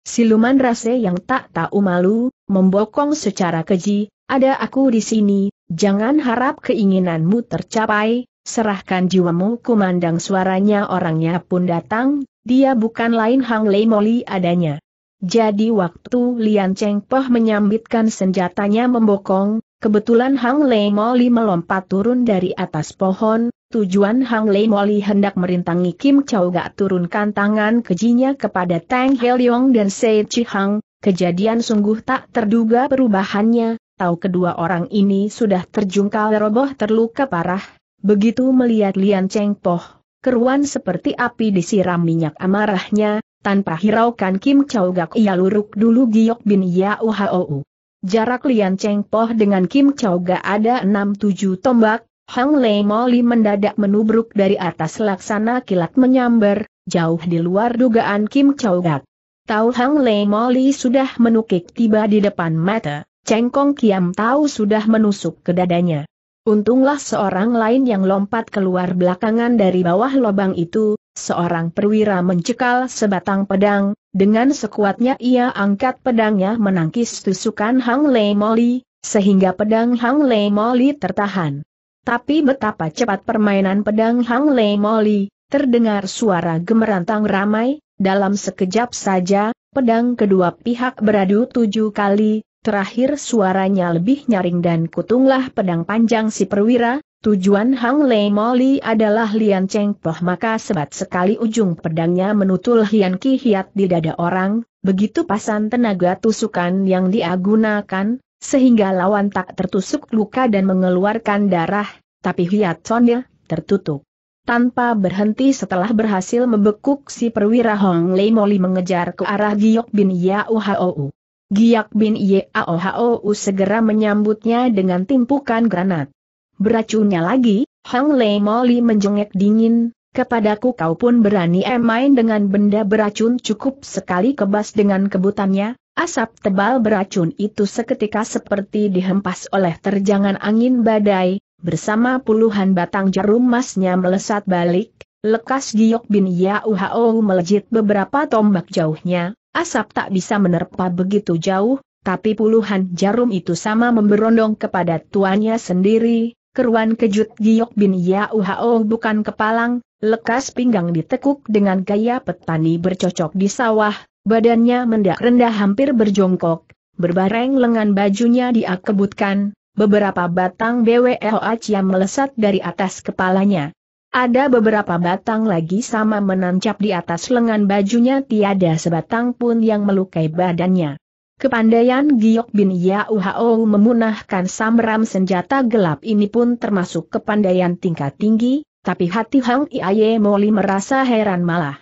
Siluman rase yang tak tahu malu, membokong secara keji, ada aku di sini, jangan harap keinginanmu tercapai, serahkan jiwamu kumandang suaranya orangnya pun datang, dia bukan lain Hang Lei Moli adanya. Jadi waktu Lian Cheng Poh menyambitkan senjatanya membokong, kebetulan Hang Lei Moli melompat turun dari atas pohon, Tujuan Hang Lei Moli hendak merintangi Kim Chau Gak turunkan tangan kejinya kepada Tang Heliong dan Sei Chi Hang, kejadian sungguh tak terduga perubahannya, tahu kedua orang ini sudah terjungkal roboh terluka parah, begitu melihat Lian Cheng Poh, keruan seperti api disiram minyak amarahnya, tanpa hiraukan Kim Chau Gak ia luruk dulu Giok Bin ia uhau. Jarak Lian Cheng Poh dengan Kim Chau Gak ada 6-7 tombak, Hang Lei Moli mendadak menubruk dari atas laksana kilat menyambar, jauh di luar dugaan Kim Chow Gak. Tahu Hang Lei Moli sudah menukik tiba di depan mata, Kong Kiam tahu sudah menusuk ke dadanya. Untunglah seorang lain yang lompat keluar belakangan dari bawah lubang itu, seorang perwira mencekal sebatang pedang, dengan sekuatnya ia angkat pedangnya menangkis tusukan Hang Lei Moli, sehingga pedang Hang Lei Moli tertahan. Tapi betapa cepat permainan pedang Hang Lei Moli, terdengar suara gemerantang ramai, dalam sekejap saja, pedang kedua pihak beradu tujuh kali, terakhir suaranya lebih nyaring dan kutunglah pedang panjang si perwira, tujuan Hang Lei Moli adalah Lian Cheng Poh maka sebat sekali ujung pedangnya menutul Hian Ki Hiat di dada orang, begitu pasan tenaga tusukan yang diagunakan, sehingga lawan tak tertusuk luka dan mengeluarkan darah, tapi hiat sonnya tertutup. Tanpa berhenti setelah berhasil membekuk si perwira Hong Lei Moli mengejar ke arah Giok bin Yauhou. Giok bin Yauhou segera menyambutnya dengan timpukan granat. Beracunnya lagi, Hong Lei Moli menjengek dingin, kepadaku kau pun berani main dengan benda beracun cukup sekali kebas dengan kebutannya, Asap tebal beracun itu seketika seperti dihempas oleh terjangan angin badai, bersama puluhan batang jarum emasnya melesat balik, lekas giok bin Yauhao melejit beberapa tombak jauhnya, asap tak bisa menerpa begitu jauh, tapi puluhan jarum itu sama memberondong kepada tuannya sendiri, keruan kejut giok bin Yauhao bukan kepalang, lekas pinggang ditekuk dengan gaya petani bercocok di sawah, Badannya mendak rendah hampir berjongkok, berbareng lengan bajunya diakebutkan, beberapa batang BWOH yang melesat dari atas kepalanya. Ada beberapa batang lagi sama menancap di atas lengan bajunya tiada sebatang pun yang melukai badannya. Kepandaian Giok bin Yauhao memunahkan samram senjata gelap ini pun termasuk kepandaian tingkat tinggi, tapi hati Hang Iaye Moli merasa heran malah.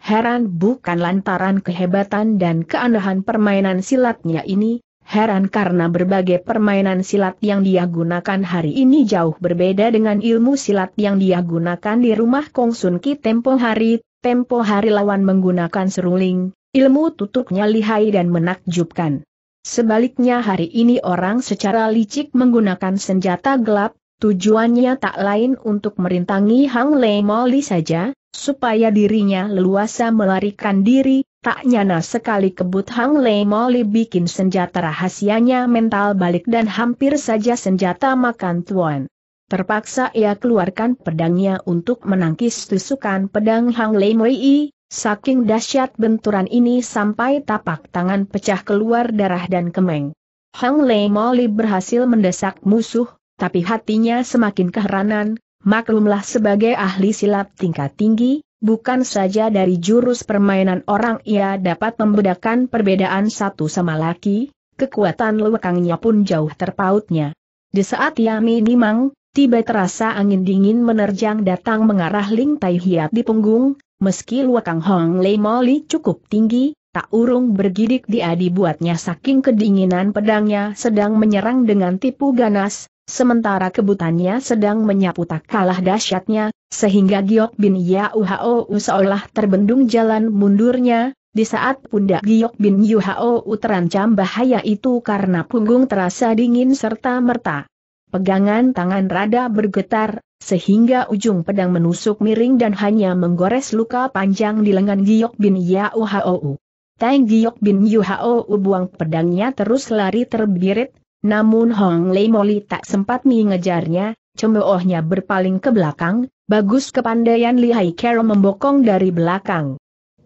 Heran bukan lantaran kehebatan dan keanehan permainan silatnya ini, heran karena berbagai permainan silat yang dia gunakan hari ini jauh berbeda dengan ilmu silat yang dia gunakan di rumah Kongsun Ki tempo hari, tempo hari lawan menggunakan seruling, ilmu tutuknya lihai dan menakjubkan. Sebaliknya hari ini orang secara licik menggunakan senjata gelap, tujuannya tak lain untuk merintangi Hang Lei Moli saja, supaya dirinya leluasa melarikan diri, tak nyana sekali kebut Hang Lei Moli bikin senjata rahasianya mental balik dan hampir saja senjata makan tuan. Terpaksa ia keluarkan pedangnya untuk menangkis tusukan pedang Hang Lei Moi, saking dahsyat benturan ini sampai tapak tangan pecah keluar darah dan kemeng. Hang Lei Moli berhasil mendesak musuh, tapi hatinya semakin keheranan, Maklumlah sebagai ahli silat tingkat tinggi, bukan saja dari jurus permainan orang ia dapat membedakan perbedaan satu sama laki, kekuatan lewekangnya pun jauh terpautnya. Di saat ia minimang, tiba terasa angin dingin menerjang datang mengarah Ling Tai Hiat di punggung, meski lewekang Hong Lei Moli cukup tinggi, tak urung bergidik dia dibuatnya saking kedinginan pedangnya sedang menyerang dengan tipu ganas, Sementara kebutannya sedang menyapu tak kalah dahsyatnya, sehingga Giok Bin Yauhou seolah terbendung jalan mundurnya, di saat pundak Giok Bin Yahuo terancam bahaya itu karena punggung terasa dingin serta merta. Pegangan tangan rada bergetar, sehingga ujung pedang menusuk miring dan hanya menggores luka panjang di lengan Giok Bin Yahuo. Tang Giok Bin Yahuo buang pedangnya terus lari terbirit, namun Hong Lei Moli tak sempat mengejarnya, cemoohnya berpaling ke belakang, bagus kepandaian lihai Carol membokong dari belakang.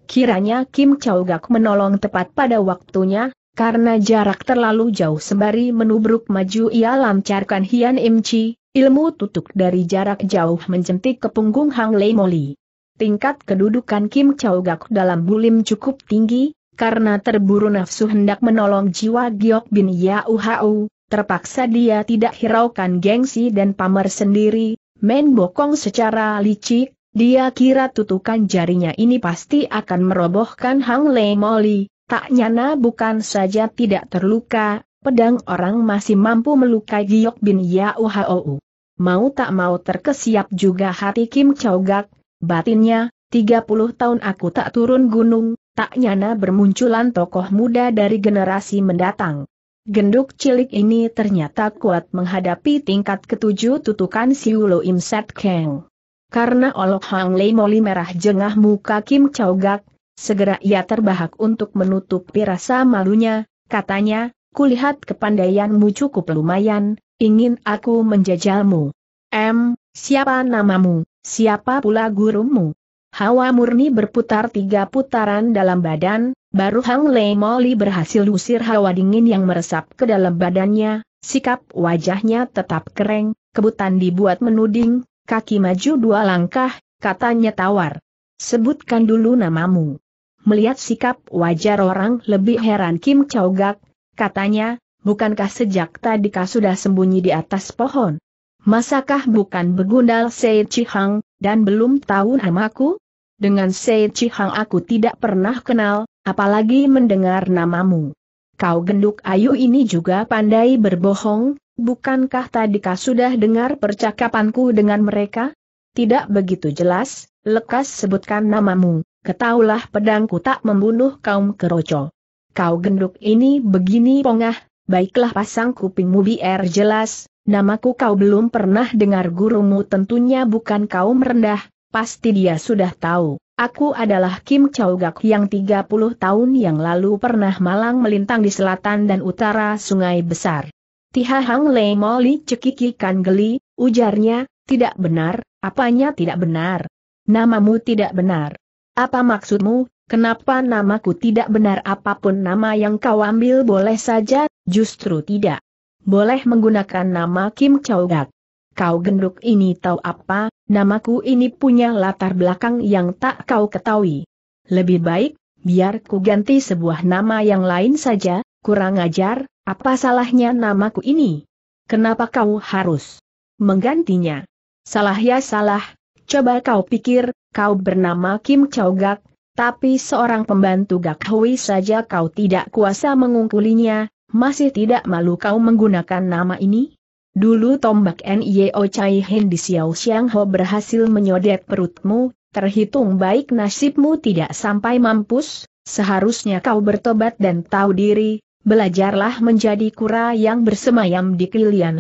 Kiranya Kim Chow Gak menolong tepat pada waktunya, karena jarak terlalu jauh sembari menubruk maju ia lancarkan Hian Im Chi, ilmu tutuk dari jarak jauh menjentik ke punggung Hang Lei Moli. Tingkat kedudukan Kim Chow Gak dalam bulim cukup tinggi, karena terburu nafsu hendak menolong jiwa Giok bin Yauhau, terpaksa dia tidak hiraukan gengsi dan pamer sendiri, men bokong secara licik, dia kira tutukan jarinya ini pasti akan merobohkan Hang Le Moli, tak nyana bukan saja tidak terluka, pedang orang masih mampu melukai Giok bin Yauhau. Mau tak mau terkesiap juga hati Kim Chao Gak, batinnya, 30 tahun aku tak turun gunung, tak nyana bermunculan tokoh muda dari generasi mendatang. Genduk cilik ini ternyata kuat menghadapi tingkat ketujuh tutukan Siulo Im Set Kang. Karena olok Hang Lei Moli merah jengah muka Kim Chow Gak, segera ia terbahak untuk menutupi rasa malunya, katanya, kulihat kepandaianmu cukup lumayan, ingin aku menjajalmu. M, siapa namamu, siapa pula gurumu? Hawa murni berputar tiga putaran dalam badan, baru Hang Lei Moli berhasil usir hawa dingin yang meresap ke dalam badannya, sikap wajahnya tetap kering, kebutan dibuat menuding, kaki maju dua langkah, katanya tawar. Sebutkan dulu namamu. Melihat sikap wajar orang lebih heran Kim Chow Gak, katanya, bukankah sejak tadi kau sudah sembunyi di atas pohon? Masakah bukan begundal Sei Hang, dan belum tahu namaku? Dengan Sei Chihang aku tidak pernah kenal, apalagi mendengar namamu. Kau genduk ayu ini juga pandai berbohong, bukankah tadika sudah dengar percakapanku dengan mereka? Tidak begitu jelas, lekas sebutkan namamu, ketahuilah pedangku tak membunuh kaum keroco. Kau genduk ini begini pongah, baiklah pasang kupingmu biar jelas, namaku kau belum pernah dengar gurumu tentunya bukan kaum rendah. Pasti dia sudah tahu, aku adalah Kim Chow Gak yang 30 tahun yang lalu pernah malang melintang di selatan dan utara sungai besar. Tiha Hang Lei Moli cekikikan geli, ujarnya, tidak benar, apanya tidak benar? Namamu tidak benar. Apa maksudmu, kenapa namaku tidak benar apapun nama yang kau ambil boleh saja, justru tidak. Boleh menggunakan nama Kim Chow Gak. Kau genduk ini tahu apa, Namaku ini punya latar belakang yang tak kau ketahui. Lebih baik, biar ku ganti sebuah nama yang lain saja, kurang ajar, apa salahnya namaku ini? Kenapa kau harus menggantinya? Salah ya salah, coba kau pikir, kau bernama Kim Chow Gak, tapi seorang pembantu Gak Hui saja kau tidak kuasa mengungkulinya, masih tidak malu kau menggunakan nama ini? Dulu tombak Nio Chai Hin di Xiao Xiang Ho berhasil menyodet perutmu, terhitung baik nasibmu tidak sampai mampus, seharusnya kau bertobat dan tahu diri, belajarlah menjadi kura yang bersemayam di Kilian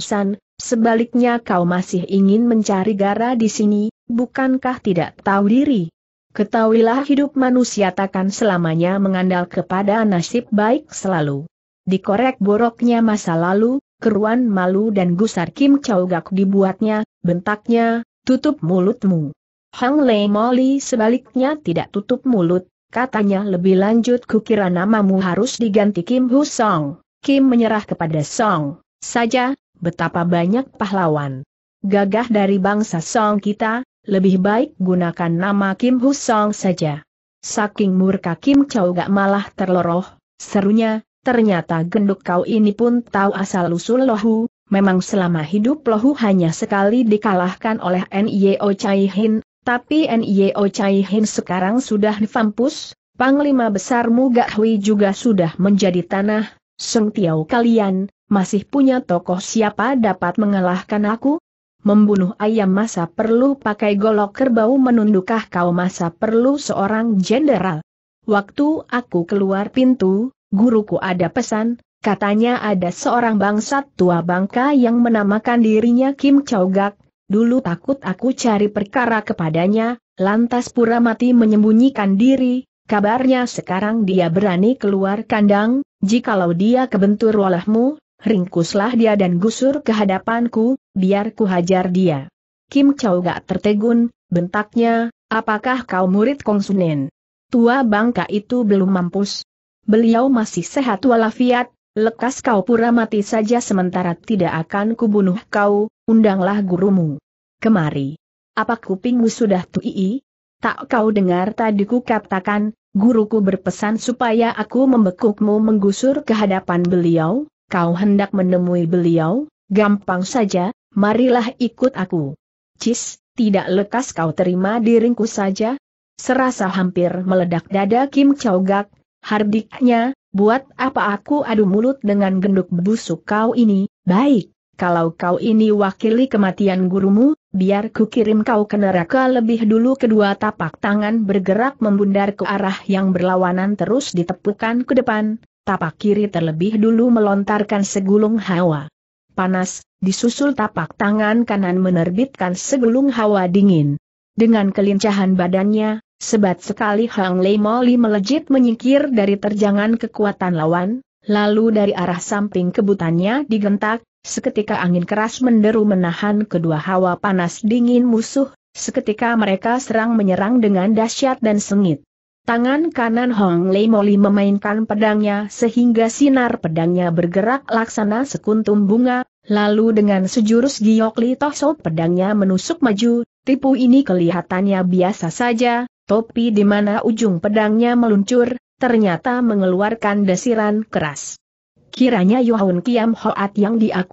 sebaliknya kau masih ingin mencari gara di sini, bukankah tidak tahu diri? Ketahuilah hidup manusia takkan selamanya mengandalkan kepada nasib baik selalu. Dikorek boroknya masa lalu, keruan malu dan gusar Kim Chow Gak dibuatnya, bentaknya, tutup mulutmu. Hang Lei Moli sebaliknya tidak tutup mulut, katanya lebih lanjut kukira namamu harus diganti Kim Hu Song. Kim menyerah kepada Song, saja, betapa banyak pahlawan. Gagah dari bangsa Song kita, lebih baik gunakan nama Kim Hu Song saja. Saking murka Kim Chow Gak malah terloroh, serunya, ternyata genduk kau ini pun tahu asal-usul lohu, memang selama hidup lohu hanya sekali dikalahkan oleh N.I.O. Chai Hin, tapi N.I.O. Chai Hin sekarang sudah difampus, Panglima besarmu Gak Hui juga sudah menjadi tanah, Seng Tiau kalian, masih punya tokoh siapa dapat mengalahkan aku? Membunuh ayam masa perlu pakai golok kerbau menundukah kau masa perlu seorang jenderal. Waktu aku keluar pintu, guruku ada pesan, katanya ada seorang bangsat tua bangka yang menamakan dirinya Kim Chow Gak, dulu takut aku cari perkara kepadanya, lantas pura mati menyembunyikan diri, kabarnya sekarang dia berani keluar kandang, jikalau dia kebentur olehmu, ringkuslah dia dan gusur ke hadapanku, biar ku hajar dia. Kim Chow Gak tertegun, bentaknya, apakah kau murid Kong Sunen? Tua bangka itu belum mampus, beliau masih sehat walafiat, lekas kau pura mati saja sementara tidak akan kubunuh kau, undanglah gurumu. Kemari. Apa kupingmu sudah tui? Tak kau dengar tadi ku katakan, guruku berpesan supaya aku membekukmu menggusur ke hadapan beliau, kau hendak menemui beliau, gampang saja, marilah ikut aku. Cis, tidak lekas kau terima diringku saja? Serasa hampir meledak dada Kim Chow Gak, Hardiknya, buat apa aku adu mulut dengan genduk busuk kau ini, baik, kalau kau ini wakili kematian gurumu, biar ku kirim kau ke neraka lebih dulu kedua tapak tangan bergerak membundar ke arah yang berlawanan terus ditepukan ke depan, tapak kiri terlebih dulu melontarkan segulung hawa panas, disusul tapak tangan kanan menerbitkan segulung hawa dingin. Dengan kelincahan badannya, Sebat sekali Hang Lei Moli melejit menyingkir dari terjangan kekuatan lawan, lalu dari arah samping kebutannya digentak, seketika angin keras menderu menahan kedua hawa panas dingin musuh, seketika mereka serang menyerang dengan dahsyat dan sengit. Tangan kanan Hong Lei Moli memainkan pedangnya sehingga sinar pedangnya bergerak laksana sekuntum bunga, lalu dengan sejurus giok li tosok pedangnya menusuk maju, tipu ini kelihatannya biasa saja, Topi di mana ujung pedangnya meluncur, ternyata mengeluarkan desiran keras. Kiranya Yohun Kiam Hoat yang dia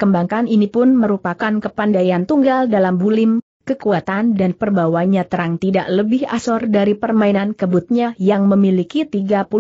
ini pun merupakan kepandaian tunggal dalam bulim, kekuatan dan perbawanya terang tidak lebih asor dari permainan kebutnya yang memiliki 36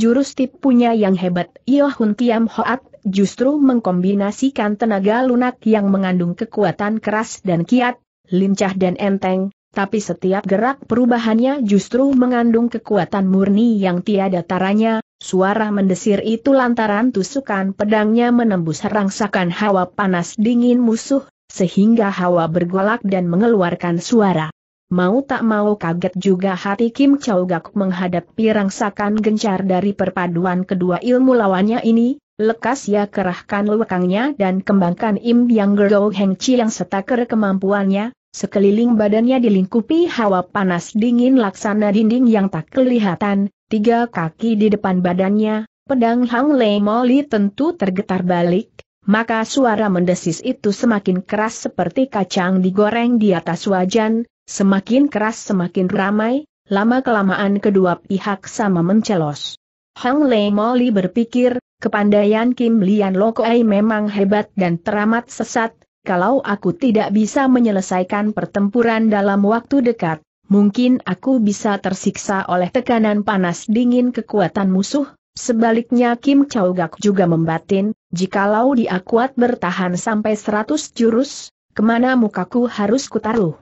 jurus tipunya yang hebat. Yohun Kiam Hoat justru mengkombinasikan tenaga lunak yang mengandung kekuatan keras dan kiat, lincah dan enteng, tapi setiap gerak perubahannya justru mengandung kekuatan murni yang tiada taranya, suara mendesir itu lantaran tusukan pedangnya menembus rangsakan hawa panas dingin musuh, sehingga hawa bergolak dan mengeluarkan suara. Mau tak mau kaget juga hati Kim Chow Gak menghadapi rangsakan gencar dari perpaduan kedua ilmu lawannya ini, Lekas ia kerahkan lekangnya dan kembangkan Im Yang Gero Heng Chi yang setaker kemampuannya, Sekeliling badannya dilingkupi hawa panas dingin laksana dinding yang tak kelihatan, tiga kaki di depan badannya, pedang Hang Le Moli tentu tergetar balik, maka suara mendesis itu semakin keras seperti kacang digoreng di atas wajan, semakin keras semakin ramai, lama-kelamaan kedua pihak sama mencelos. Hang Le Moli berpikir, kepandaian Kim Lian Lokoai memang hebat dan teramat sesat, kalau aku tidak bisa menyelesaikan pertempuran dalam waktu dekat, mungkin aku bisa tersiksa oleh tekanan panas dingin kekuatan musuh. Sebaliknya Kim Chao Gak juga membatin, jikalau dia kuat bertahan sampai 100 jurus, kemana mukaku harus kutaruh.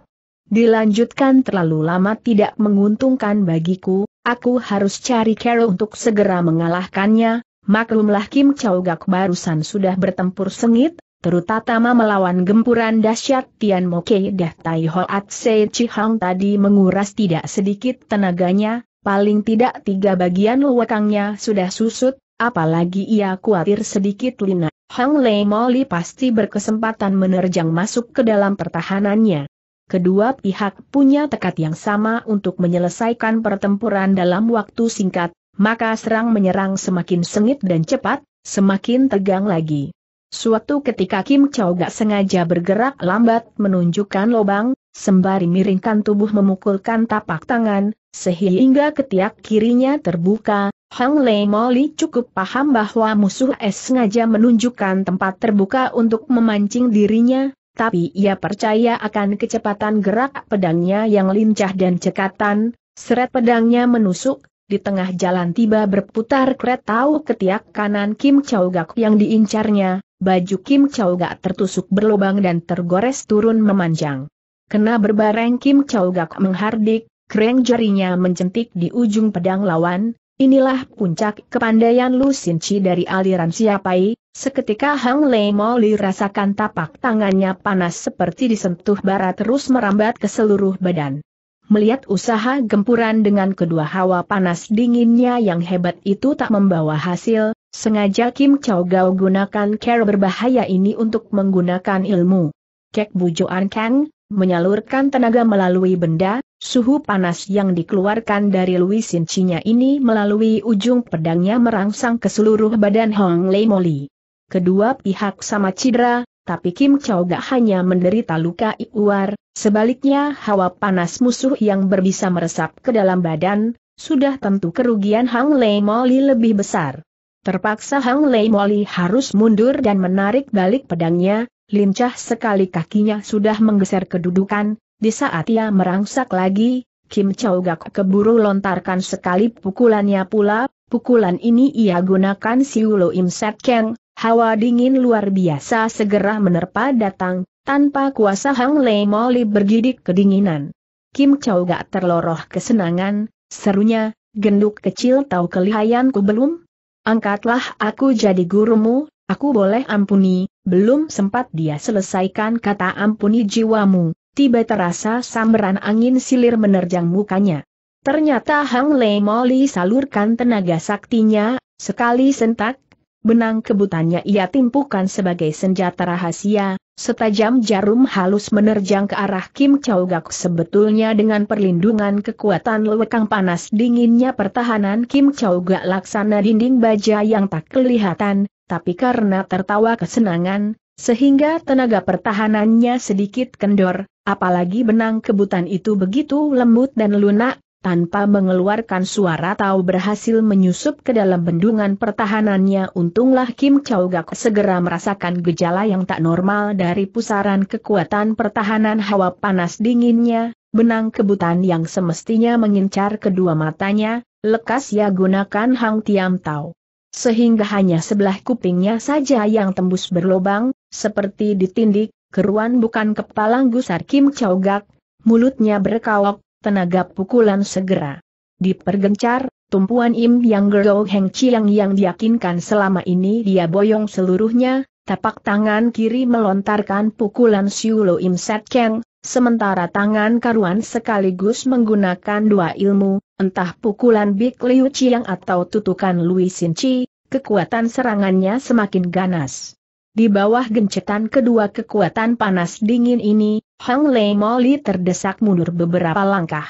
Dilanjutkan terlalu lama tidak menguntungkan bagiku, aku harus cari Carol untuk segera mengalahkannya, maklumlah Kim Chao Gak barusan sudah bertempur sengit, terutama melawan gempuran dahsyat Tian Moke Dah Tai Hoat Se Chihang tadi menguras tidak sedikit tenaganya, paling tidak tiga bagian lewakangnya sudah susut, apalagi ia khawatir sedikit Lina. Hang Lei Moli pasti berkesempatan menerjang masuk ke dalam pertahanannya. Kedua pihak punya tekad yang sama untuk menyelesaikan pertempuran dalam waktu singkat, maka serang menyerang semakin sengit dan cepat, semakin tegang lagi. Suatu ketika Kim Chow gak sengaja bergerak lambat menunjukkan lobang, sembari miringkan tubuh memukulkan tapak tangan, sehingga ketiak kirinya terbuka, Hang Lei Moli cukup paham bahwa musuh es sengaja menunjukkan tempat terbuka untuk memancing dirinya, tapi ia percaya akan kecepatan gerak pedangnya yang lincah dan cekatan, seret pedangnya menusuk, di tengah jalan tiba berputar kret tahu ketiak kanan Kim Chow Gak yang diincarnya, baju Kim Chow Gak tertusuk berlubang dan tergores turun memanjang. Kena berbareng Kim Chow Gak menghardik, kereng jarinya mencentik di ujung pedang lawan, inilah puncak kepandaian Lu Sin Chi dari aliran Siapai, seketika Hang Lei Moli rasakan tapak tangannya panas seperti disentuh bara terus merambat ke seluruh badan. Melihat usaha gempuran dengan kedua hawa panas dinginnya yang hebat itu tak membawa hasil, Sengaja Kim Chow Gao gunakan cara berbahaya ini untuk menggunakan ilmu. Kek bujuan Kang, menyalurkan tenaga melalui benda, suhu panas yang dikeluarkan dari Luisin Cinya ini melalui ujung pedangnya merangsang ke seluruh badan Hong Lei Moli. Kedua pihak sama cedera, tapi Kim Chow Gao hanya menderita luka iuar, sebaliknya hawa panas musuh yang berbisa meresap ke dalam badan, sudah tentu kerugian Hong Lei Moli lebih besar. Terpaksa Hang Lei Moli harus mundur dan menarik balik pedangnya, lincah sekali kakinya sudah menggeser kedudukan, di saat ia merangsak lagi, Kim Chow Gak keburu lontarkan sekali pukulannya pula, pukulan ini ia gunakan Siulo Im Set Keng, hawa dingin luar biasa segera menerpa datang, tanpa kuasa Hang Lei Moli bergidik kedinginan. Kim Chow Gak terloroh kesenangan, serunya, genduk kecil tahu kelihayanku belum? Angkatlah aku jadi gurumu, aku boleh ampuni, belum sempat dia selesaikan kata ampuni jiwamu, tiba terasa sambaran angin silir menerjang mukanya. Ternyata Hang Lei Moli salurkan tenaga saktinya, sekali sentak, Benang kebutannya ia timpukan sebagai senjata rahasia, setajam jarum halus menerjang ke arah Kim Chow Gak sebetulnya dengan perlindungan kekuatan lewekang panas dinginnya pertahanan Kim Chow Gak laksana dinding baja yang tak kelihatan, tapi karena tertawa kesenangan, sehingga tenaga pertahanannya sedikit kendor, apalagi benang kebutan itu begitu lembut dan lunak, tanpa mengeluarkan suara tahu berhasil menyusup ke dalam bendungan pertahanannya untunglah Kim Chao Gak segera merasakan gejala yang tak normal dari pusaran kekuatan pertahanan hawa panas dinginnya, benang kebutan yang semestinya mengincar kedua matanya, lekas ia gunakan Hang Tiam Tao. Sehingga hanya sebelah kupingnya saja yang tembus berlobang, seperti ditindik, keruan bukan kepala gusar Kim Chao Gak, mulutnya berkawok, tenaga pukulan segera dipergencar, tumpuan Im Yang Gerou Heng Chiang yang diyakinkan selama ini dia boyong seluruhnya, tapak tangan kiri melontarkan pukulan Siulo Im Set Keng, sementara tangan karuan sekaligus menggunakan dua ilmu, entah pukulan Big Liu Chiang atau tutukan Lui Sin Chi, kekuatan serangannya semakin ganas. Di bawah gencetan kedua kekuatan panas dingin ini, Hang Lei Moli terdesak mundur beberapa langkah.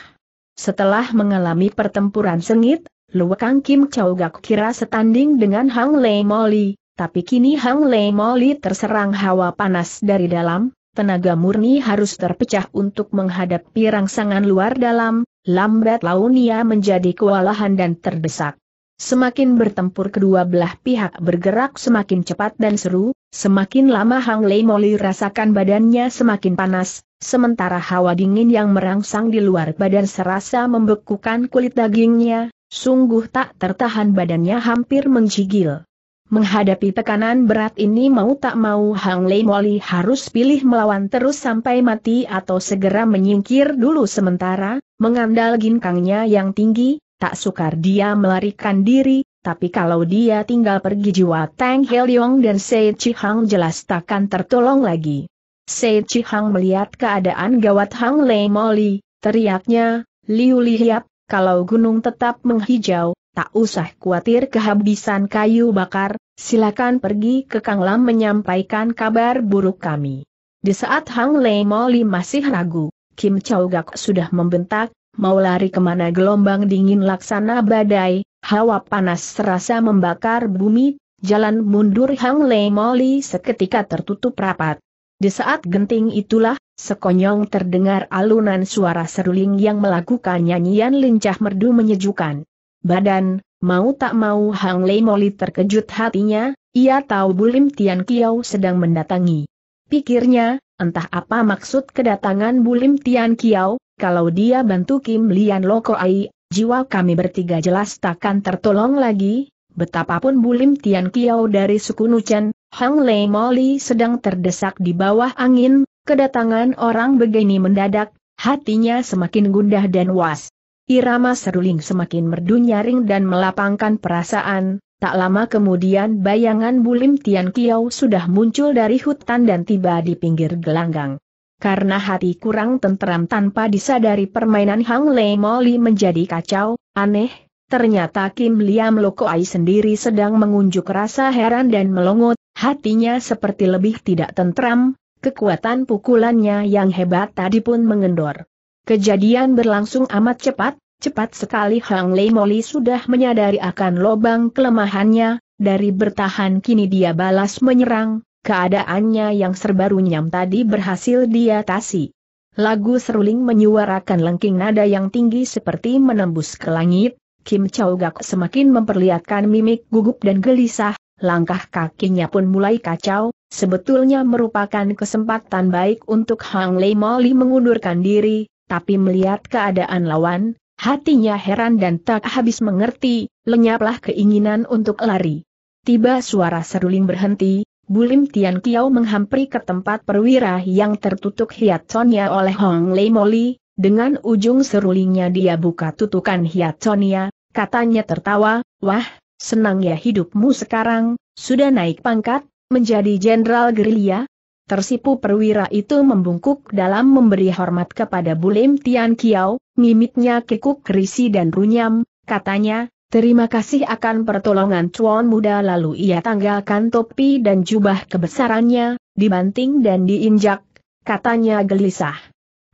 Setelah mengalami pertempuran sengit, Luwakang Kim Chow Gak kira setanding dengan Hang Lei Moli, tapi kini Hang Lei Moli terserang hawa panas dari dalam, tenaga murni harus terpecah untuk menghadapi rangsangan luar dalam, lambat laun ia menjadi kewalahan dan terdesak. Semakin bertempur kedua belah pihak bergerak semakin cepat dan seru, semakin lama Hang Lei Moli rasakan badannya semakin panas, sementara hawa dingin yang merangsang di luar badan serasa membekukan kulit dagingnya, sungguh tak tertahan badannya hampir menggigil. Menghadapi tekanan berat ini mau tak mau Hang Lei Moli harus pilih melawan terus sampai mati atau segera menyingkir dulu sementara, mengandal ginkangnya yang tinggi, tak sukar dia melarikan diri, tapi kalau dia tinggal pergi jiwa Tang Heliong dan Sei Chihang jelas takkan tertolong lagi. Sei Chihang melihat keadaan gawat Hang Lei Moli, teriaknya, Liu Lihiap, kalau gunung tetap menghijau, tak usah khawatir kehabisan kayu bakar, silakan pergi ke Kang Lam menyampaikan kabar buruk kami. Di saat Hang Lei Moli masih ragu, Kim Chow Gak sudah membentak, Mau lari kemana gelombang dingin laksana badai, hawa panas serasa membakar bumi, jalan mundur Hang Lei Moli seketika tertutup rapat. Di saat genting itulah, sekonyong terdengar alunan suara seruling yang melakukan nyanyian lincah merdu menyejukkan. Badan, mau tak mau Hang Lei Moli terkejut hatinya, ia tahu Bulim Tian Kiao sedang mendatangi. Pikirnya, entah apa maksud kedatangan Bulim Tian Kiao, kalau dia bantu Kim Lian Loko Ai, jiwa kami bertiga jelas takkan tertolong lagi, betapapun Bulim Tian Kiao dari suku Nuchen, Hang Lei Moli sedang terdesak di bawah angin, kedatangan orang begini mendadak, hatinya semakin gundah dan was. Irama seruling semakin merdu nyaring dan melapangkan perasaan, tak lama kemudian bayangan Bulim Tian Kiao sudah muncul dari hutan dan tiba di pinggir gelanggang. Karena hati kurang tenteram tanpa disadari permainan Hang Lei Moli menjadi kacau, aneh, ternyata Kim Liam Ai sendiri sedang mengunjuk rasa heran dan melongot, hatinya seperti lebih tidak tentram, kekuatan pukulannya yang hebat tadi pun mengendor. Kejadian berlangsung amat cepat, cepat sekali Hang Lei Moli sudah menyadari akan lobang kelemahannya, dari bertahan kini dia balas menyerang, keadaannya yang serba runyam tadi berhasil diatasi. Lagu seruling menyuarakan lengking nada yang tinggi seperti menembus ke langit, Kim Chow Gak semakin memperlihatkan mimik gugup dan gelisah, langkah kakinya pun mulai kacau, sebetulnya merupakan kesempatan baik untuk Hang Lei Moli mengundurkan diri, tapi melihat keadaan lawan, hatinya heran dan tak habis mengerti, lenyaplah keinginan untuk lari. Tiba suara seruling berhenti, Bulim Tian Kiao menghampiri ke tempat perwira yang tertutup hiatsonya oleh Hong Lei Moli, dengan ujung serulingnya dia buka tutukan hiatsonya, katanya tertawa, wah, senang ya hidupmu sekarang, sudah naik pangkat, menjadi jenderal gerilya? Tersipu perwira itu membungkuk dalam memberi hormat kepada Bulim Tian Kiao, mimiknya kekuk kerisi dan runyam, katanya, Terima kasih akan pertolongan cuan muda lalu ia tanggalkan topi dan jubah kebesarannya, dibanting dan diinjak, katanya gelisah.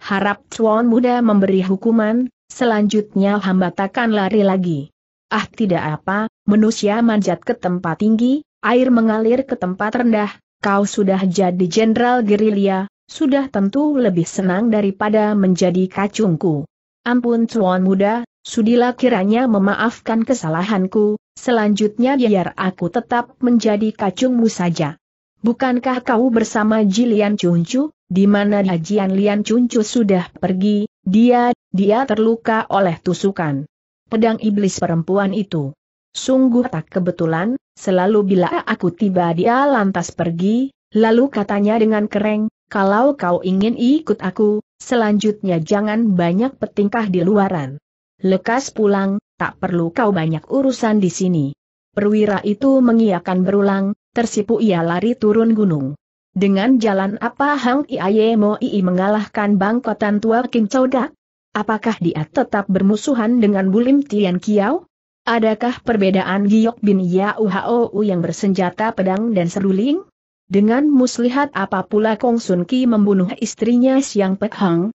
Harap cuan muda memberi hukuman, selanjutnya hamba takkan lari lagi. Ah tidak apa, manusia manjat ke tempat tinggi, air mengalir ke tempat rendah, kau sudah jadi jenderal gerilya, sudah tentu lebih senang daripada menjadi kacungku. Ampun cuan muda, Sudilah kiranya memaafkan kesalahanku, selanjutnya biar aku tetap menjadi kacungmu saja. Bukankah kau bersama Jilian Cuncu, di mana Hajian Lian Cuncu sudah pergi, dia, dia terluka oleh tusukan. Pedang iblis perempuan itu. Sungguh tak kebetulan, selalu bila aku tiba dia lantas pergi, lalu katanya dengan kering, kalau kau ingin ikut aku, selanjutnya jangan banyak petingkah di luaran. Lekas pulang, tak perlu kau banyak urusan di sini. Perwira itu mengiakan berulang, tersipu ia lari turun gunung. Dengan jalan apa Hang Iaye II mengalahkan bangkotan tua Kim Codak? Apakah dia tetap bermusuhan dengan Bulim Tian Kiao? Adakah perbedaan Giok bin Yauhou yang bersenjata pedang dan seruling? Dengan muslihat apa pula Kong Sun Ki membunuh istrinya Siang Pek Hang?